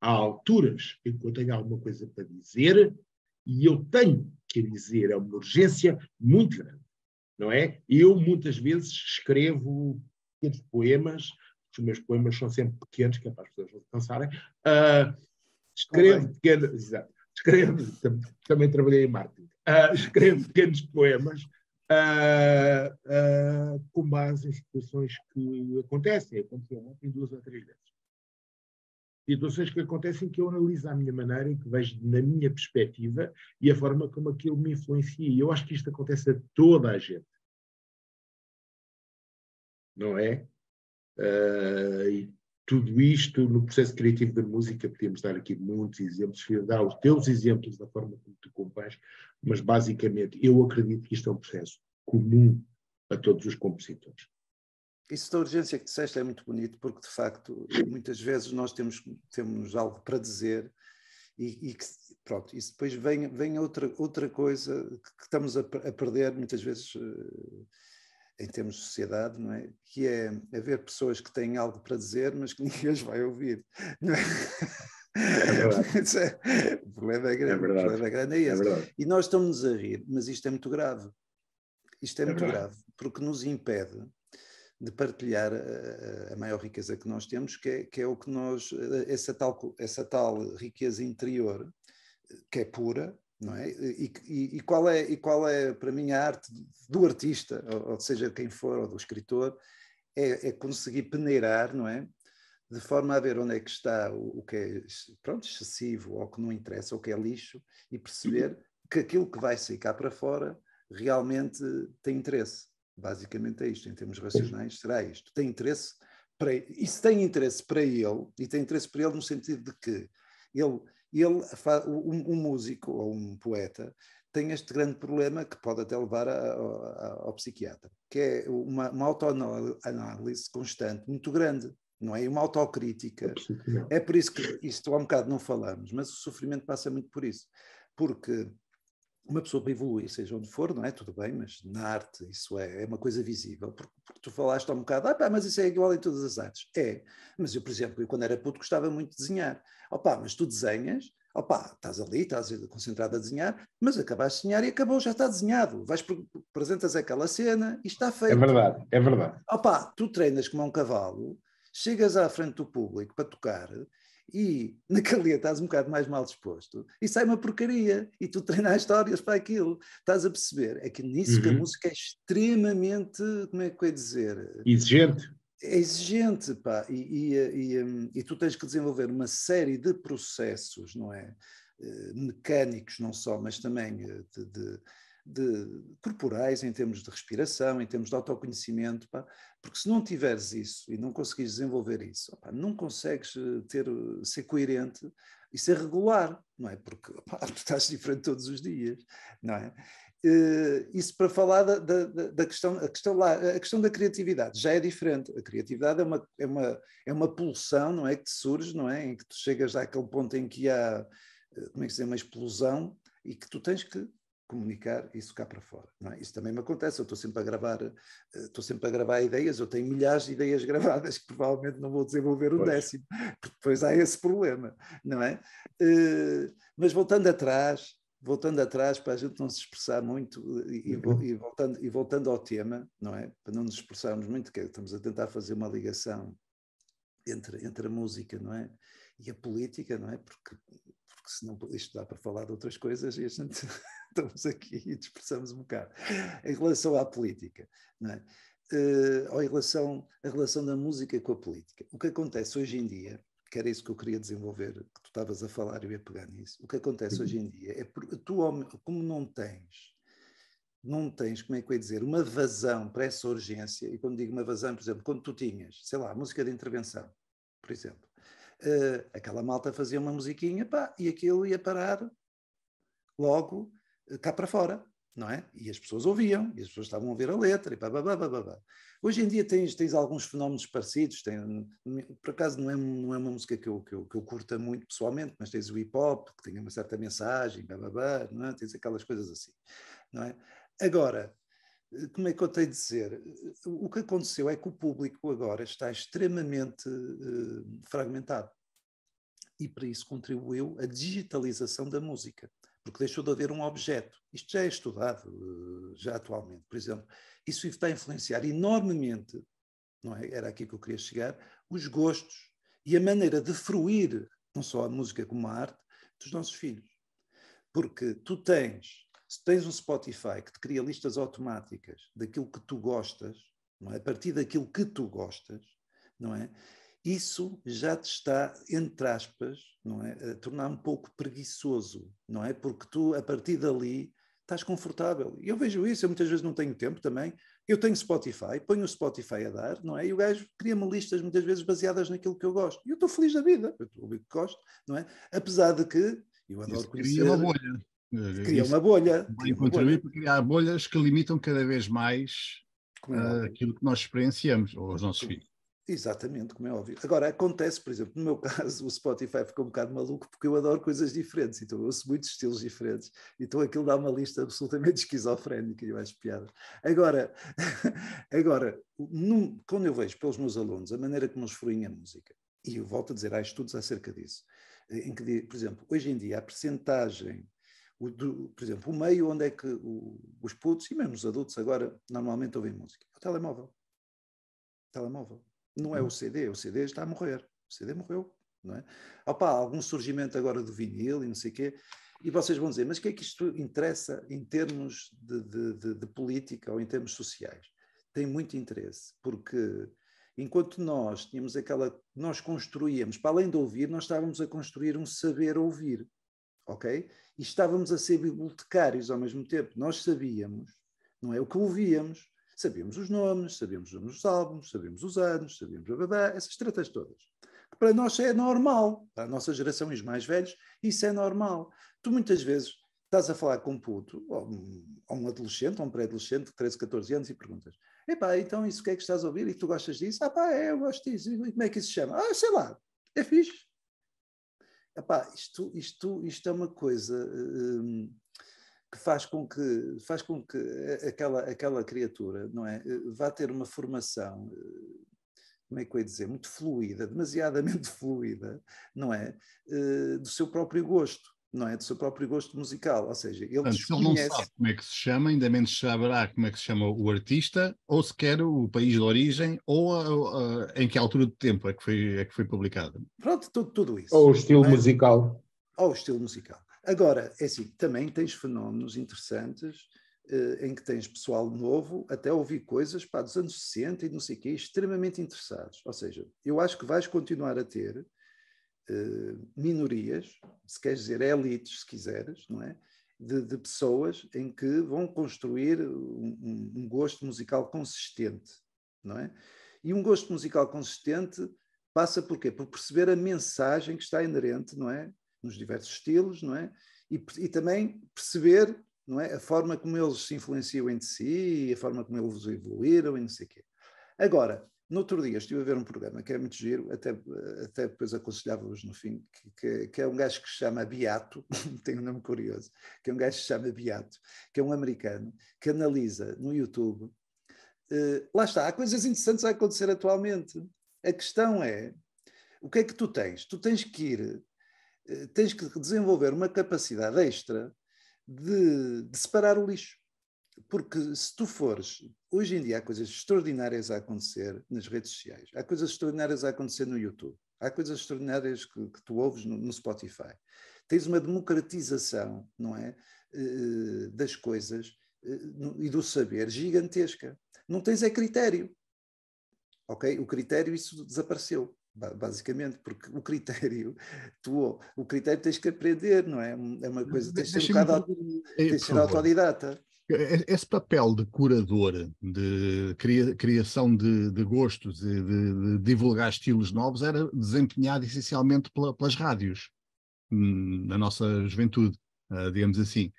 S4: Há alturas em que eu tenho alguma coisa para dizer e eu tenho que dizer, é uma urgência muito grande, não é? Eu muitas vezes escrevo pequenos poemas, os meus poemas são sempre pequenos, que é para as pessoas não pensarem, uh, ah, Escrevo pequenos, exato, escrevo, também trabalhei em marketing, uh, escrevo pequenos poemas uh, uh, com base em situações que acontecem, aconteceu ontem duas ou três vezes. Situações que acontecem que eu analiso à minha maneira e que vejo na minha perspectiva e a forma como aquilo me influencia. E eu acho que isto acontece a toda a gente. Não é? Uh, e tudo isto no processo criativo da música, podemos dar aqui muitos exemplos, dar os teus exemplos da forma como tu compões, mas basicamente eu acredito que isto é um processo comum a todos os compositores.
S3: Isso da urgência que disseste é muito bonito, porque de facto muitas vezes nós temos, temos algo para dizer e, e que, pronto, isso depois vem, vem outra, outra coisa que estamos a, a perder muitas vezes. Uh, em termos de sociedade, não é? Que é haver pessoas que têm algo para dizer, mas que ninguém as vai ouvir. Não é? É o problema é, é grande. É o problema é grande é, é esse. É e nós estamos a rir, mas isto é muito grave. Isto é, é muito verdade. grave, porque nos impede de partilhar a, eh, eh, a maior riqueza que nós temos, que, é, que é, o que nós, eh, essa tal, essa tal riqueza interior, que é pura, não é? E, e, e, qual é e qual é para mim a arte do artista, ou, ou seja quem for, ou do escritor, é, é, conseguir peneirar, não é? De forma a ver onde é que está o, o, que é pronto, excessivo, ou que não interessa, ou que é lixo, e perceber que aquilo que vai sair cá para fora realmente tem interesse. Basicamente é isto, em termos racionais, será isto. Tem interesse para ele. E se tem interesse para ele, e tem interesse para ele no sentido de que ele ele, um, um músico ou um poeta tem este grande problema que pode até levar a, a, ao psiquiatra, que é uma, uma autoanálise constante muito grande, não é? E uma autocrítica. É, é por isso que isto há um bocado não falamos, mas o sofrimento passa muito por isso, porque uma pessoa para evoluir, seja onde for, não é? Tudo bem, mas na arte isso é, é uma coisa visível. Porque, porque, tu falaste há um bocado, ah, pá, mas isso é igual em todas as artes. É, mas eu, por exemplo, eu, quando era puto gostava muito de desenhar. Opá, mas tu desenhas, opá, estás ali, estás concentrado a desenhar, mas acabaste de desenhar e acabou, já está desenhado. Vais, apresentas aquela cena e está é feito. É verdade, é verdade. Opá, tu treinas como um cavalo, chegas à frente do público para tocar e naquele dia estás um bocado mais mal disposto e sai uma porcaria e tu treinas histórias para aquilo. Estás a perceber? É que nisso uhum. que a uhum. música é extremamente, como é que eu ia dizer?
S4: Exigente.
S3: É exigente, pá, e, e, e, e hum, tu tens que desenvolver uma série de processos, não é? Eh, mecânicos, não só, mas também eh, de, de de, corporais, em termos de respiração, em termos de autoconhecimento, pá, porque se não tiveres isso e não conseguires desenvolver isso, pá, não consegues eh, ter, eh, ser coerente e ser regular, não é? Porque pá, tu estás diferente todos os dias, não é? Uh, isso para falar da, da, da, questão, a questão lá, a questão da criatividade já é diferente. A criatividade é uma, é uma, é uma pulsão, não é? Que te surge, não é? Em que tu chegas àquele ponto em que há, como é que se diz, uma explosão e que tu tens que comunicar isso cá para fora. É? Isso também me acontece, eu estou sempre a gravar, eh, estou sempre a gravar ideias, eu tenho milhares de ideias gravadas que provavelmente não vou desenvolver o um décimo, porque depois há esse problema, não é? Eh, mas voltando atrás, voltando atrás para a gente não se expressar muito eh, e, uhum. e, voltando, e voltando ao tema, não é? Para não nos expressarmos muito, que é, estamos a tentar fazer uma ligação entre, entre a música, não é? E a política, não é? Porque porque senão isto dá para falar de outras coisas e a gente estamos aqui e dispersamos um bocado. Em relação à política, não é? uh, ou em relação à relação da música com a política, o que acontece hoje em dia, que era isso que eu queria desenvolver, que tu estavas a falar e eu ia pegar nisso, o que acontece hoje em uhum. dia é porque tu, como não tens não tens, como é que eu ia dizer, uma vazão para essa urgência, e quando digo uma vazão, por exemplo, quando tu tinhas, sei lá, música de intervenção, por exemplo, uh, aquela malta fazia uma musiquinha pá, e aquilo ia parar logo eh, cá para fora, não é? E as pessoas ouviam, e as pessoas estavam a ouvir a letra, e pá, pá, pá, pá, pá. Hoje em dia tens, tens alguns fenómenos parecidos, tem, por acaso não é, não é uma música que eu, que, eu, que eu curta muito pessoalmente, mas tens o hip-hop, que tem uma certa mensagem, pá, pá, pá, não é? tens aquelas coisas assim, não é? Agora, como é que eu tenho de dizer? O que aconteceu é que o público agora está extremamente uh, fragmentado. E para isso contribuiu a digitalização da música, porque deixou de haver um objeto. Isto já é estudado, uh, já atualmente, por exemplo. Isso está a influenciar enormemente, não é? era aqui que eu queria chegar, os gostos e a maneira de fruir, não só a música como a arte, dos nossos filhos. Porque tu tens se tens um Spotify que te cria listas automáticas daquilo que tu gostas, não é? a partir daquilo que tu gostas, não é? Isso já te está, entre aspas, não é? a tornar um pouco preguiçoso, não é? Porque tu, a partir dali, estás confortável. E eu vejo isso, eu muitas vezes não tenho tempo também. Eu tenho Spotify, ponho o Spotify a dar, não é? E o gajo cria-me listas muitas vezes baseadas naquilo que eu gosto. E eu estou feliz da vida, eu estou o que gosto, não é? Apesar de que eu adoro isso conhecer. Cria uma bolha.
S2: Cria uma bolha. Vai para criar bolhas que limitam cada vez mais é ah, aquilo que nós experienciamos, ou os nossos filhos.
S3: Exatamente, como é óbvio. Agora, acontece, por exemplo, no meu caso, o Spotify ficou um bocado maluco porque eu adoro coisas diferentes, então eu ouço muitos estilos diferentes, então aquilo dá uma lista absolutamente esquizofrénica e eu acho piada. Agora, agora quando eu vejo pelos meus alunos a maneira como eles fruem a música, e eu volto a dizer, há estudos acerca disso, em que, por exemplo, hoje em dia a percentagem o, por exemplo, o meio onde é que o, os putos e mesmo os adultos agora normalmente ouvem música. É o telemóvel. O telemóvel. Não é o uhum. CD, o CD está a morrer. O CD morreu. Não é? Opa, algum surgimento agora do vinil e não sei o quê. E vocês vão dizer, mas o que é que isto interessa em termos de, de, de, de política ou em termos sociais? Tem muito interesse, porque enquanto nós tínhamos aquela. Nós construíamos, para além de ouvir, nós estávamos a construir um saber ouvir ok? E estávamos a ser bibliotecários ao mesmo tempo. Nós sabíamos, não é o que ouvíamos, sabíamos os nomes, sabíamos os álbuns, sabíamos os anos, sabíamos babá, essas tretas todas. para nós é normal, para a nossa geração e os mais velhos, isso é normal. Tu muitas vezes estás a falar com um puto, ou um, ou um adolescente, ou um pré-adolescente de 13, 14 anos e perguntas: Epá, então isso o que é que estás a ouvir? E tu gostas disso? Ah, pá, é, eu gosto disso. E como é que isso se chama? Ah, sei lá, é fixe. Epá, isto, isto, isto é uma coisa um, que faz com que, faz com que aquela, aquela criatura não é, vá ter uma formação, como é que eu ia dizer, muito fluida, demasiadamente fluida, não é? Uh, do seu próprio gosto não é? Do seu próprio gosto musical. Ou seja, ele Portanto, desconhece... ele não sabe
S2: como é que se chama, ainda menos saberá como é que se chama o artista, ou sequer o país de origem, ou em que altura de tempo é que foi, é que foi publicado.
S3: Pronto, tudo, tudo isso. Ou o estilo é?
S2: musical.
S3: Ou o estilo musical. Agora, é assim, também tens fenómenos interessantes eh, em que tens pessoal novo, até ouvir coisas para dos anos 60 e não sei o quê, extremamente interessados. Ou seja, eu acho que vais continuar a ter eh, minorias, se queres dizer elites, se quiseres, não é? De, de pessoas em que vão construir um, um, gosto musical consistente, não é? E um gosto musical consistente passa por quê? Por perceber a mensagem que está inerente, não é? Nos diversos estilos, não é? E, e também perceber, não é? A forma como eles se influenciam entre si, a forma como eles evoluíram e não sei o quê. Agora, no outro dia estive a ver um programa que é muito giro, até, até depois aconselhava-vos no fim, que, que, que, é um gajo que se chama Beato, tem um nome curioso, que é um gajo que se chama Beato, que é um americano, que analisa no YouTube. Uh, lá está, há coisas interessantes a acontecer atualmente. A questão é, o que é que tu tens? Tu tens que ir, uh, tens que desenvolver uma capacidade extra de, de separar o lixo. Porque se tu fores, hoje em dia há coisas extraordinárias a acontecer nas redes sociais, há coisas extraordinárias a acontecer no YouTube, há coisas extraordinárias que, que tu ouves no, no, Spotify. Tens uma democratização, não é? Eh, eh, das coisas eh, e do saber gigantesca. Não tens é critério. Ok? O critério, isso desapareceu basicamente, porque o critério, tu, o critério tens que aprender, não é? É uma coisa, tens de ser um bocado tens de ser autodidata.
S2: É, é, esse papel de curador, de criação de, de gostos de, de, divulgar estilos novos era desempenhado essencialmente pela, pelas rádios, hum, na nossa juventude, ah, digamos assim.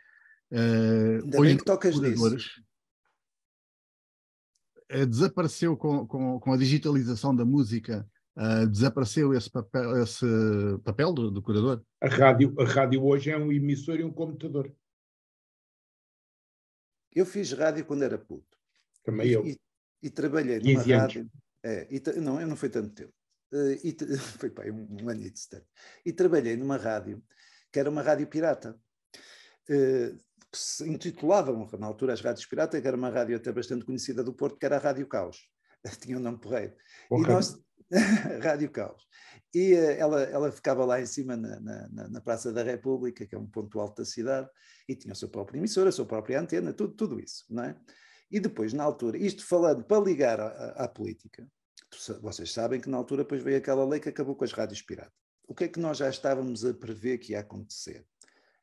S2: Ah, Ainda Hoje, bem que tocas nisso. Eh, desapareceu com, com, com, a digitalização da música, ah,
S4: desapareceu esse papel, esse papel do, do curador? A rádio, a rádio hoje é um emissor e um computador.
S3: Eu fiz rádio quando era puto. Também eu. E, e trabalhei numa rádio. É, e, não, eu não foi tanto tempo. Eh, e, foi pá, um, um ano de tanto. E trabalhei numa rádio, que era uma rádio pirata, eh, que se intitulavam, na altura, as Rádios Pirata, que era uma rádio até bastante conhecida do Porto, que era a Rádio Caos. Tinha um nome porreiro. Okay. E nós Rádio Caos. E eh, ela, ela ficava lá em cima na, na, na, Praça da República, que é um ponto alto da cidade, e tinha a sua própria emissora, a sua própria antena, tudo, tudo isso, não é? E depois, na altura, isto falando para ligar à, à política, vocês sabem que na altura depois veio aquela lei que acabou com as rádios piratas O que é que nós já estávamos a prever que ia acontecer?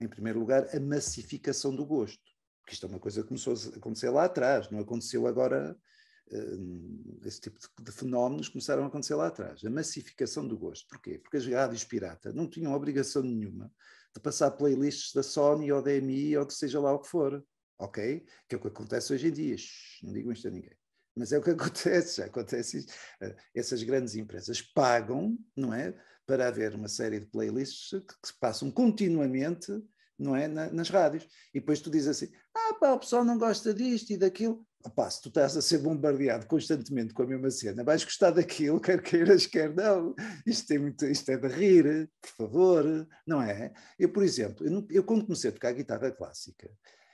S3: Em primeiro lugar, a massificação do gosto. Porque isto é uma coisa que começou a acontecer lá atrás, não aconteceu agora esse tipo de, fenómenos começaram a acontecer lá atrás. A massificação do gosto. Porquê? Porque as rádios pirata não tinham obrigação nenhuma de passar playlists da Sony ou da EMI ou que seja lá o que for. Ok? Que é o que acontece hoje em dia. Shhh, não digo isto a ninguém. Mas é o que acontece, já acontece. Eh, essas grandes empresas pagam, não é? Para haver uma série de playlists que, que se passam continuamente não é? Na, nas rádios. E depois tu dizes assim: ah, pá, o pessoal não gosta disto e daquilo. Opa, se tu estás a ser bombardeado constantemente com a mesma cena, vais gostar daquilo, quer queiras, quer não. Isto, tem muito, isto é de rir, por favor, não é? Eu, por exemplo, eu, eu quando comecei a tocar guitarra clássica,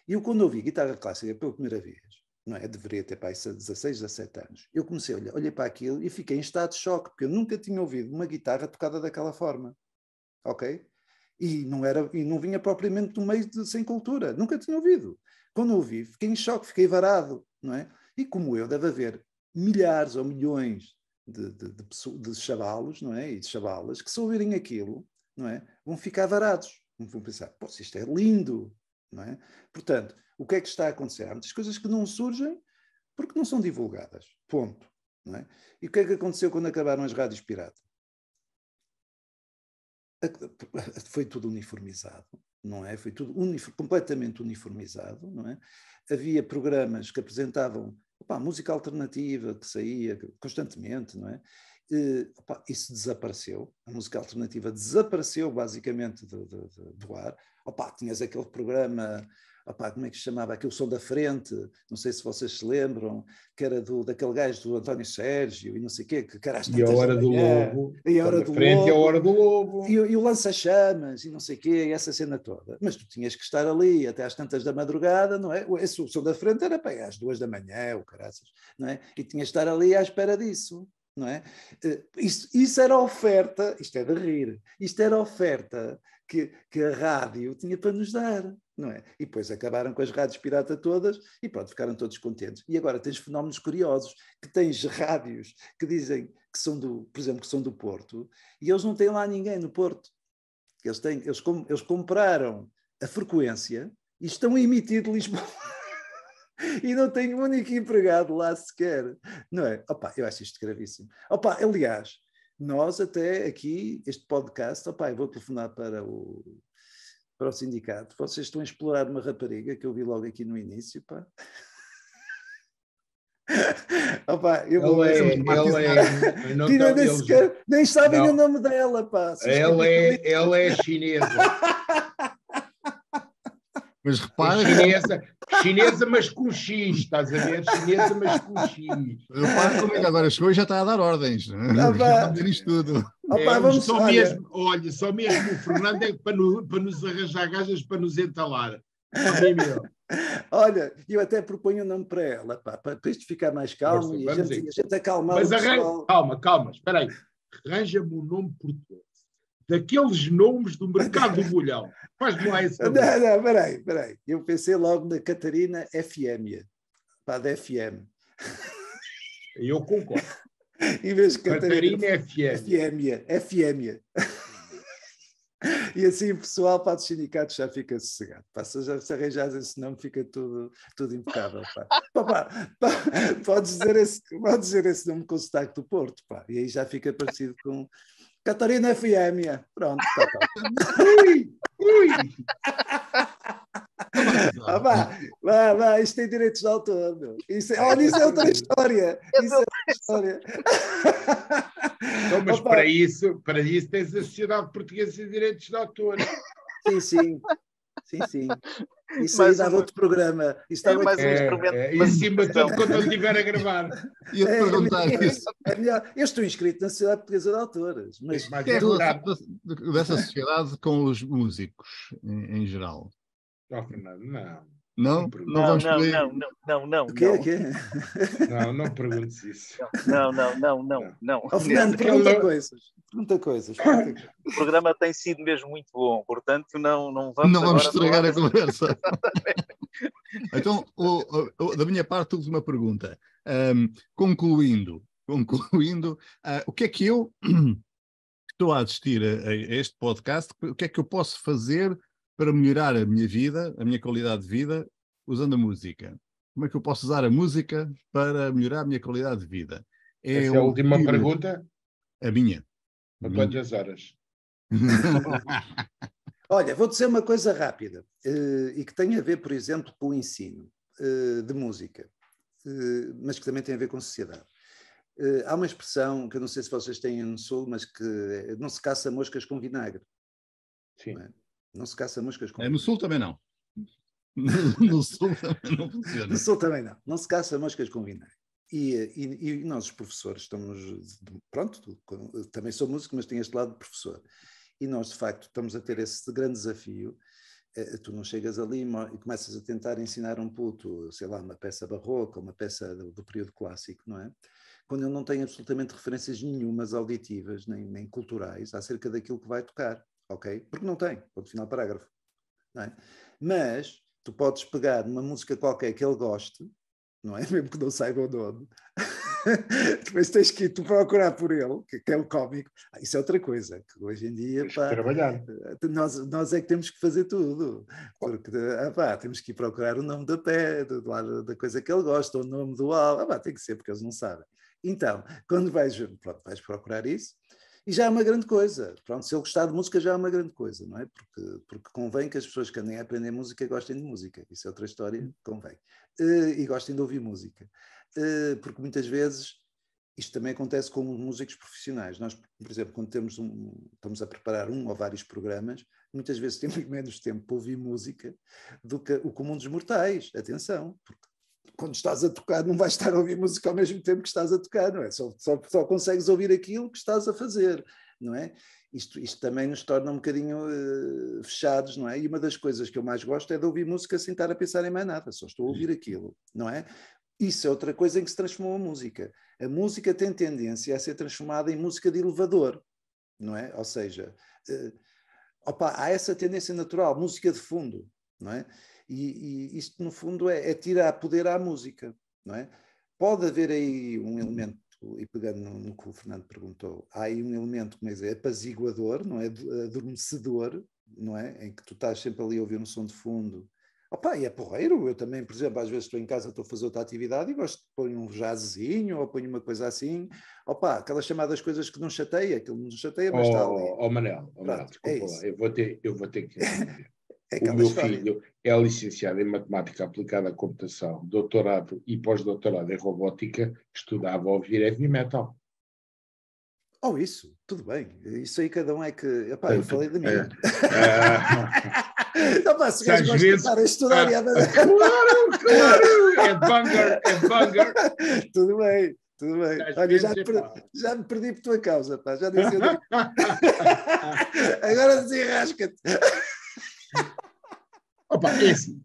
S3: eu quando ouvi guitarra clássica pela primeira vez, não é? Deveria ter para isso 16, 17 anos. Eu comecei a olhar, olhei para aquilo e fiquei em estado de choque, porque eu nunca tinha ouvido uma guitarra tocada daquela forma. Ok? E não, era, e não vinha propriamente do meio de sem cultura, nunca tinha ouvido. Quando ouvi, fiquei em choque, fiquei varado não é? E como eu, deve haver milhares ou milhões de, de, de, de chavalos, não é? E de chavalas que, se ouvirem aquilo, não é? Vão ficar varados. Vão pensar, pô, isto é lindo, não é? Portanto, o que é que está a acontecer? Há muitas coisas que não surgem porque não são divulgadas. Ponto. Não é? E o que é que aconteceu quando acabaram as rádios pirata? Foi tudo uniformizado, não é? Foi tudo completamente uniformizado, não é? havia programas que apresentavam opa, música alternativa que saía constantemente, não é? E, opa, isso desapareceu, a música alternativa desapareceu basicamente do, do, do, ar. Opa, tinhas aquele programa opá, como é que se chamava aquele som da frente, não sei se vocês se lembram, que era do, daquele gajo do António Sérgio e não sei o quê, que cara E é a hora do lobo. E a hora do frente lobo. E a hora do lobo. E, e o lança-chamas e não sei o quê, e essa cena toda. Mas tu tinhas que estar ali até às tantas da madrugada, não é? Esse, o som da frente era para às duas da manhã, o caraças, não é? E tinhas que estar ali à espera disso. Não é? Eh, isso, isso era oferta, isto é de rir, isto era oferta que, que a rádio tinha para nos dar não é? E depois acabaram com as rádios pirata todas e pronto, ficaram todos contentes. E agora tens fenómenos curiosos, que tens rádios que dizem que são do, por exemplo, que são do Porto, e eles não têm lá ninguém no Porto. Eles, têm, eles, com, eles compraram a frequência e estão a emitir de Lisboa. e não tem um único empregado lá sequer, não é? Opa, eu acho isto gravíssimo. Opa, aliás, nós até aqui, este podcast, opa, eu vou telefonar para o para o sindicato, vocês estão a explorar uma rapariga que eu vi logo aqui no início, pá. Opa, eu vou ela é, é, não, Tira nem sabem não. o
S4: nome dela, pá. É, ela é, ela é chinesa. Mas repara. É chinesa, chinesa, mas com X, estás a ver? Chinesa, mas com X. Repara como é que
S2: agora chegou e já está a dar ordens. Né? Ah, já está a dizer isto tudo.
S3: Opa, é, vamos, só olha... Mesmo,
S4: olha, só mesmo o Fernando é para, no, para nos arranjar gajas para nos entalar. É olha, eu até proponho um nome para ela, pá, para,
S3: isto ficar mais calmo Força, e a gente, a gente, acalmar Mas o
S4: Calma, calma, espera aí. Arranja-me um nome português. Daqueles nomes do mercado do bolhão. Faz-me lá esse Não, não,
S3: peraí, peraí. Eu pensei logo na Catarina FM. Pá, da FM. Eu concordo. em vez de Catarina, Catarina Efémia. Efémia. E assim, pessoal, para os sindicatos já fica sossegado. Pá, se, já, arranjares esse nome, fica tudo, tudo impecável. Pá. pá, pá, pá podes, dizer esse, podes dizer esse nome com o sotaque do Porto, pá. e aí já fica parecido com Catarina Fiémia. Pronto, pá, pá. ui, ui. Ah, vá, vá, vá, isto tem direitos de autor, meu. Isso, é, olha,
S4: isso é outra história. Isso é outra história. mas para isso, para isso tens a Sociedade Portuguesa de Direitos de Autor. Sim, sim. Sim, sim. Isso mais aí dava outro programa. Isso dava é mais um é, instrumento. É, mas... Acima de tudo, quando eu estiver a gravar.
S3: É Ia te perguntar é, isso. É melhor. Eu estou inscrito na Sociedade Portuguesa de Autores.
S4: Mas é, mais é a relação
S2: dessa sociedade com os músicos, em, em geral?
S4: não Fernando, não. Não? Não, não, não, não, não, não, não. O quê? Não, o quê? não, não perguntes isso. Não, não, não, não, não. Oh, Fernando, pergunta coisas.
S3: Pergunta coisas.
S5: O programa tem sido mesmo muito bom, portanto não, não vamos... Não vamos estragar a
S2: conversa. então, o, o, da minha parte, última pergunta. Um, concluindo, concluindo, uh, o que é que eu... estou a assistir a, a este podcast, o que é que eu posso fazer para melhorar a minha vida, a minha qualidade de vida, usando a música. Como é que eu posso usar a música para melhorar a minha qualidade de vida? É Essa é a última ouvir... pergunta? A minha.
S4: A uhum. quantas horas?
S3: Olha, vou dizer uma coisa rápida eh, e que tem a ver, por exemplo, com o ensino eh, de música, eh, mas que também tem a ver com sociedade. Há uma expressão que eu não sei se vocês têm no Sul, mas que não se caça moscas com vinagre. Sim. É? Não se caça moscas com.
S4: É, no
S2: Sul também não. no Sul também não funciona. No Sul
S3: também não. Não se caça moscas com vinagre. E, e, e nós, os professores, estamos. Pronto, também sou músico, mas tenho este lado de professor. E nós, de facto, estamos a ter esse grande desafio. Eh, tu não chegas ali e começas a tentar ensinar um puto, sei lá, uma peça barroca, uma peça do, do período clássico, não é? Quando ele não tem absolutamente referências nenhumas auditivas, nem, nem culturais, acerca daquilo que vai tocar ok? Porque não tem, ponto final parágrafo. É? Mas tu podes pegar numa música qualquer que ele goste, não é? Mesmo que não saiba o nome, depois tens que ir tu procurar por ele, que, que é o cómico. Ah, isso é outra coisa, que hoje em dia pá, eh, nós, nós é que temos que fazer tudo. Porque ah, pá, temos que ir procurar o nome da pé, do, do, da coisa que ele gosta, ou o nome do álbum, ah, tem que ser, porque eles não sabem. Então, quando vais, pronto, vais procurar isso, e já é uma grande coisa. Pronto, se ele gostar de música já é uma grande coisa, não é? Porque, porque convém que as pessoas que andem a aprender música gostem de música. Isso é outra história, hum. convém. Eh, e gostem de ouvir música. Eh, porque muitas vezes isto também acontece com músicos profissionais. Nós, por exemplo, quando temos um, estamos a preparar um ou vários programas, muitas vezes temos menos tempo para ouvir música do que o comum dos mortais. Atenção, porque quando estás a tocar, não vais estar a ouvir música ao mesmo tempo que estás a tocar, não é? Só, só, só consegues ouvir aquilo que estás a fazer, não é? Isto, isto também nos torna um bocadinho uh, fechados, não é? E uma das coisas que eu mais gosto é de ouvir música sem estar a pensar em mais nada, só estou a ouvir uhum. aquilo, não é? Isso é outra coisa em que se transformou a música. A música tem tendência a ser transformada em música de elevador, não é? Ou seja, uh, opa, há essa tendência natural, música de fundo, não é? E, e isto, no fundo, é, é tirar poder à música, não é? Pode haver aí um elemento, e pegando no, no que o Fernando perguntou, há aí um elemento, como é dizer, apaziguador, não é? Adormecedor, não é? Em que tu estás sempre ali a ouvir um som de fundo. Opa, e é porreiro, eu também, por exemplo, às vezes estou em casa, estou a fazer outra atividade e gosto de pôr um jazzinho ou ponho uma coisa assim. Opa, aquelas chamadas coisas que não chateia, aquilo não chateia, mas oh, está ali. Ó
S4: oh, Manel, oh, Manel é desculpa, é eu, vou ter, eu vou ter que... É o meu história. filho é licenciado em matemática aplicada à computação, doutorado e pós-doutorado em robótica, estudava a ouvir heavy metal. Oh, isso, tudo
S3: bem. Isso aí cada um é que. Epá, eu falei de mim. É. Não,
S2: se gajo vezes... a estudar e a... Claro,
S3: claro! É banger, é banger. Tudo bem, tudo bem. Olha, já, é per... já, me perdi por tua causa, pá. Já disse. Agora desenrasca-te.
S4: Opa, é assim.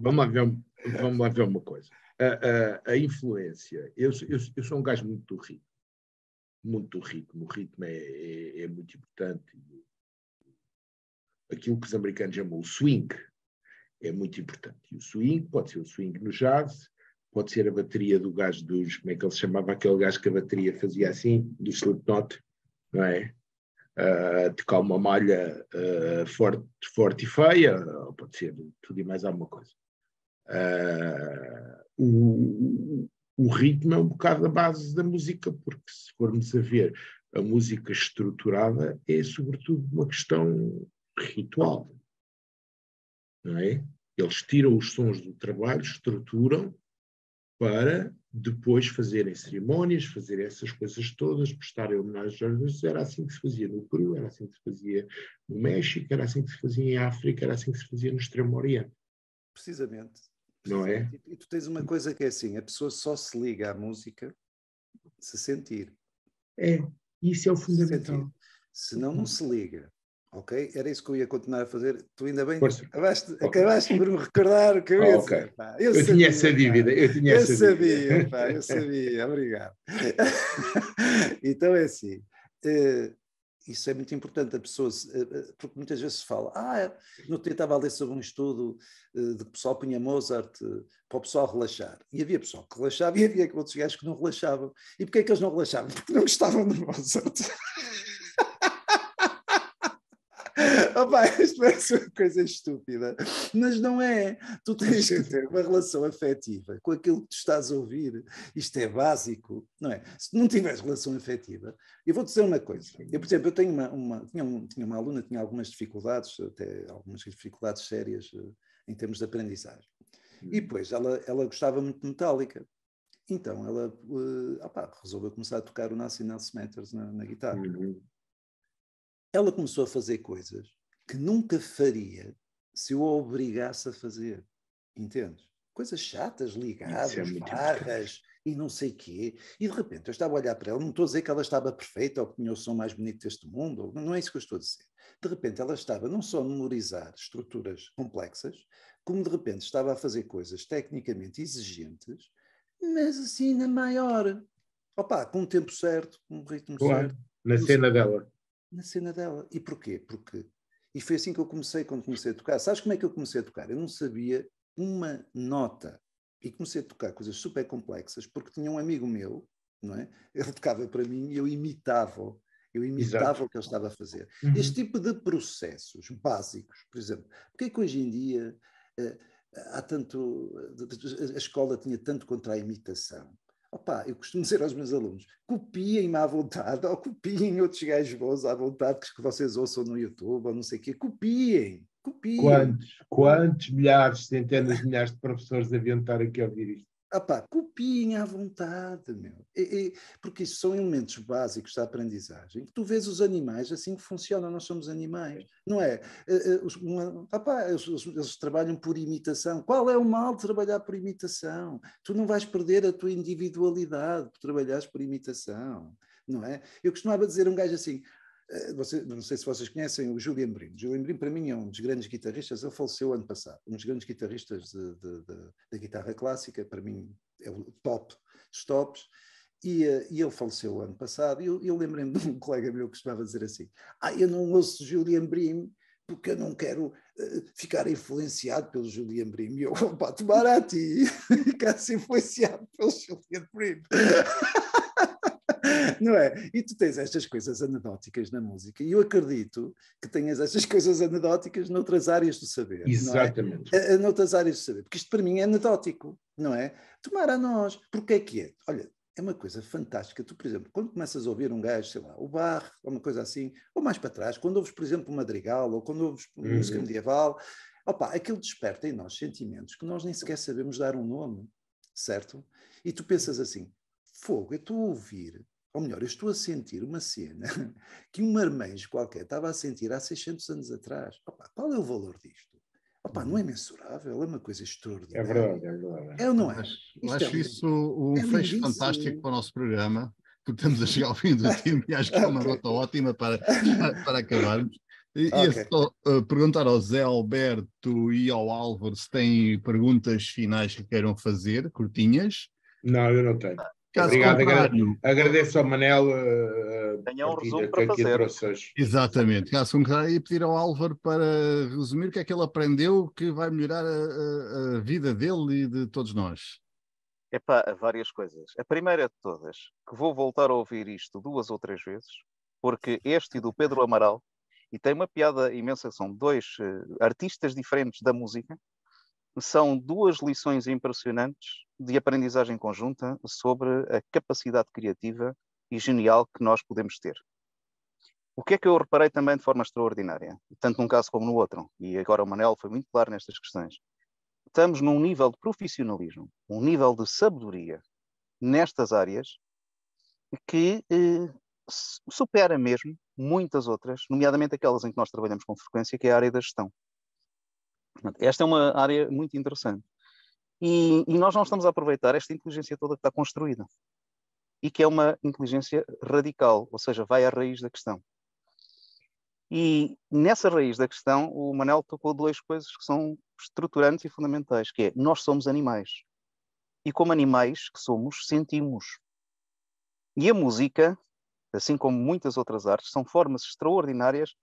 S4: vamos, lá ver, vamos lá ver uma coisa. A, a, a influência. Eu, eu, eu, sou um gajo muito rico. Muito ritmo O ritmo é, é, é muito importante. Aquilo que os americanos chamam o swing é muito importante. E o swing pode ser o swing no jazz, pode ser a bateria do gajo dos. Como é que ele se chamava? Aquele gajo que a bateria fazia assim, do Slipknot, não é? uh, de cá uma malha uh, forte, forte e feia, ou pode ser tudo e mais alguma coisa. Eh, o, o ritmo é um bocado a base da música, porque se formos a ver a música estruturada, é sobretudo uma questão ritual. Não é? Eles tiram os sons do trabalho, estruturam para depois fazerem cerimónias, fazer essas coisas todas, prestarem homenagem aos deuses. Era assim que se fazia no Peru, era assim que se fazia no México, era assim que se fazia em África, era assim que se fazia no Extremo Oriente.
S3: Precisamente. Não é? E tu tens uma coisa que é assim: a pessoa só se liga à música se sentir.
S4: É, isso é o fundamental.
S3: Se, se não, não se liga. Ok? Era isso que eu ia continuar a fazer. Tu ainda bem acabaste, okay. acabaste por me recordar o que eu Okay. eu, eu sabia, tinha essa
S4: dívida. Eu, tinha eu essa sabia, dívida.
S3: Pá, eu sabia. Obrigado. então é assim. Uh, isso é muito importante a pessoa, eh, eh, porque muitas vezes se fala, ah, no dia estava a ler sobre um estudo de que o pessoal punha Mozart para o pessoal relaxar. E havia pessoal que relaxava e havia outros gajos que não relaxavam. E porquê é que eles não relaxavam? Porque não gostavam de Mozart. oh, isto parece uma coisa estúpida, mas não é. Tu tens que ter uma relação afetiva com aquilo que tu estás a ouvir. Isto é básico, não é? Se não tiveres relação afetiva, eu vou dizer uma coisa. Eu, por exemplo, eu tenho uma, uma tinha, um, tinha uma aluna que tinha algumas dificuldades, até algumas dificuldades sérias eh, em termos de aprendizagem. Hum. E depois, ela, ela gostava muito de metálica. Então, ela uh, eh, opa, resolveu começar a tocar o Nascimento Smetters na, na guitarra. Uhum. Ela começou a fazer coisas que nunca faria se eu a obrigasse a fazer. Entendes? Coisas chatas, ligadas, é barras e não sei quê. E de repente eu estava a olhar para ela, não estou a dizer que ela estava perfeita ou que tinha o som mais bonito deste mundo, não é isso que eu estou a dizer. De repente ela estava não só a memorizar estruturas complexas, como de repente estava a fazer coisas tecnicamente exigentes, mas assim na maior. Opa, com um tempo certo, com um ritmo claro, certo.
S4: Na cena certo. dela.
S3: Na cena dela. E porquê?
S4: Porque e foi
S3: assim que eu comecei quando comecei a tocar. Sabes como é que eu comecei a tocar? Eu não sabia uma nota. E comecei a tocar coisas super complexas, porque tinha um amigo meu, não é? Ele tocava para mim e eu imitava-o. Eu imitava Exato. o que ele estava a fazer. Uhum. Este tipo de processos básicos, por exemplo, porque é que hoje em dia eh, há tanto. Eh, a escola tinha tanto contra a imitação? Opa, eu costumo dizer aos meus alunos: copiem-me à vontade, ou copiem outros gajos bons à vontade que vocês ouçam no YouTube, ou não sei o quê. Copiem, copiem. Quantos,
S4: quantos milhares, centenas de milhares de professores haviam de estar aqui a ouvir isto?
S3: Apá, copiem à vontade, meu. E, e, porque isso são elementos básicos da aprendizagem. Tu vês os animais assim que funcionam, nós somos animais, não é? Eh, eh, uma, apá, eles, eles, trabalham por imitação. Qual é o mal de trabalhar por imitação? Tu não vais perder a tua individualidade por trabalhares por imitação, não é? Eu costumava dizer a um gajo assim: eh, você, não sei se vocês conhecem o Julian Brim. O Julian Brim, para mim, é um dos grandes guitarristas. Ele faleceu ano passado. Um dos grandes guitarristas da guitarra clássica. Para mim, é o top dos tops. E, eh, e ele faleceu ano passado. E eu, eu lembrei-me de um colega meu que costumava dizer assim: Ah, eu não ouço Julian Brim porque eu não quero uh, ficar influenciado pelo Julian Brim. E eu, pá, tomara a ti, ficar-se influenciado pelo Julian Brim. não é? E tu tens estas coisas anedóticas na música, e eu acredito que tenhas estas coisas anedóticas noutras áreas do saber. Exatamente. Não é? Noutras áreas do saber, porque isto para mim é anedótico, não é? Tomar a nós, porque é que é? Olha, é uma coisa fantástica. Tu, por exemplo, quando começas a ouvir um gajo, sei lá, o bar, ou uma coisa assim, ou mais para trás, quando ouves, por exemplo, o madrigal, ou quando ouves uhum. música medieval, opa, aquilo desperta em nós sentimentos que nós nem sequer sabemos dar um nome, certo? E tu pensas assim, fogo, é tu ouvir ou melhor, eu estou a sentir uma cena que um marmanjo qualquer estava a sentir há 600 anos atrás. Opa, qual é o valor disto? Opa, não é uhum. mensurável, é uma coisa é extraordinária. É verdade, é verdade. É é? Eu não acho. Eu acho é isso um, um é fecho fantástico
S2: para o nosso programa, porque estamos a chegar ao fim do tempo e acho que é uma okay. nota ótima para, para acabarmos. E okay. só uh, perguntar ao Zé Alberto e ao Álvaro se têm perguntas finais que queiram fazer, curtinhas. Não, eu não tenho. Caso Obrigado, contrário,
S4: agradeço ao Manel uh, Tenha um resumo para fazer.
S2: Exatamente, caso contrário, e pedir ao Álvaro para resumir o que é que ele aprendeu que vai melhorar a, a vida dele e de todos nós.
S5: Epá, várias coisas. A primeira de todas, que vou voltar a ouvir isto duas ou três vezes, porque este e do Pedro Amaral, e tem uma piada imensa, são dois uh, artistas diferentes da música, são duas lições impressionantes de aprendizagem conjunta sobre a capacidade criativa e genial que nós podemos ter. O que é que eu reparei também de forma extraordinária, tanto num caso como no outro, e agora o Manel foi muito claro nestas questões. Estamos num nível de profissionalismo, um nível de sabedoria nestas áreas que eh, supera mesmo muitas outras, nomeadamente aquelas em que nós trabalhamos com frequência, que é a área da gestão esta é uma área muito interessante. E, e, nós não estamos a aproveitar esta inteligência toda que está construída e que é uma inteligência radical, ou seja, vai à raiz da questão. E nessa raiz da questão, o Manel tocou duas coisas que são estruturantes e fundamentais, que é, nós somos animais. E como animais que somos, sentimos. E a música, assim como muitas outras artes, são formas extraordinárias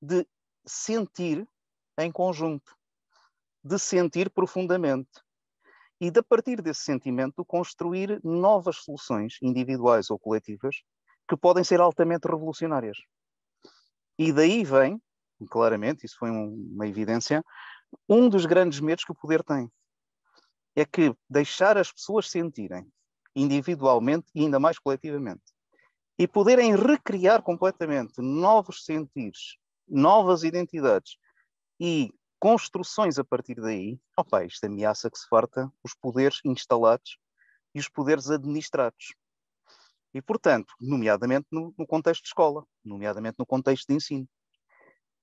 S5: de sentir em conjunto de sentir profundamente. E de a partir desse sentimento construir novas soluções individuais ou coletivas que podem ser altamente revolucionárias. E daí vem, claramente, isso foi um, uma evidência, um dos grandes medos que o poder tem. É que deixar as pessoas sentirem individualmente e ainda mais coletivamente e poderem recriar completamente novos sentidos novas identidades e construções a partir daí, opa, isto ameaça que se farta os poderes instalados e os poderes administrados. E, portanto, nomeadamente no, no contexto de escola, nomeadamente no contexto de ensino.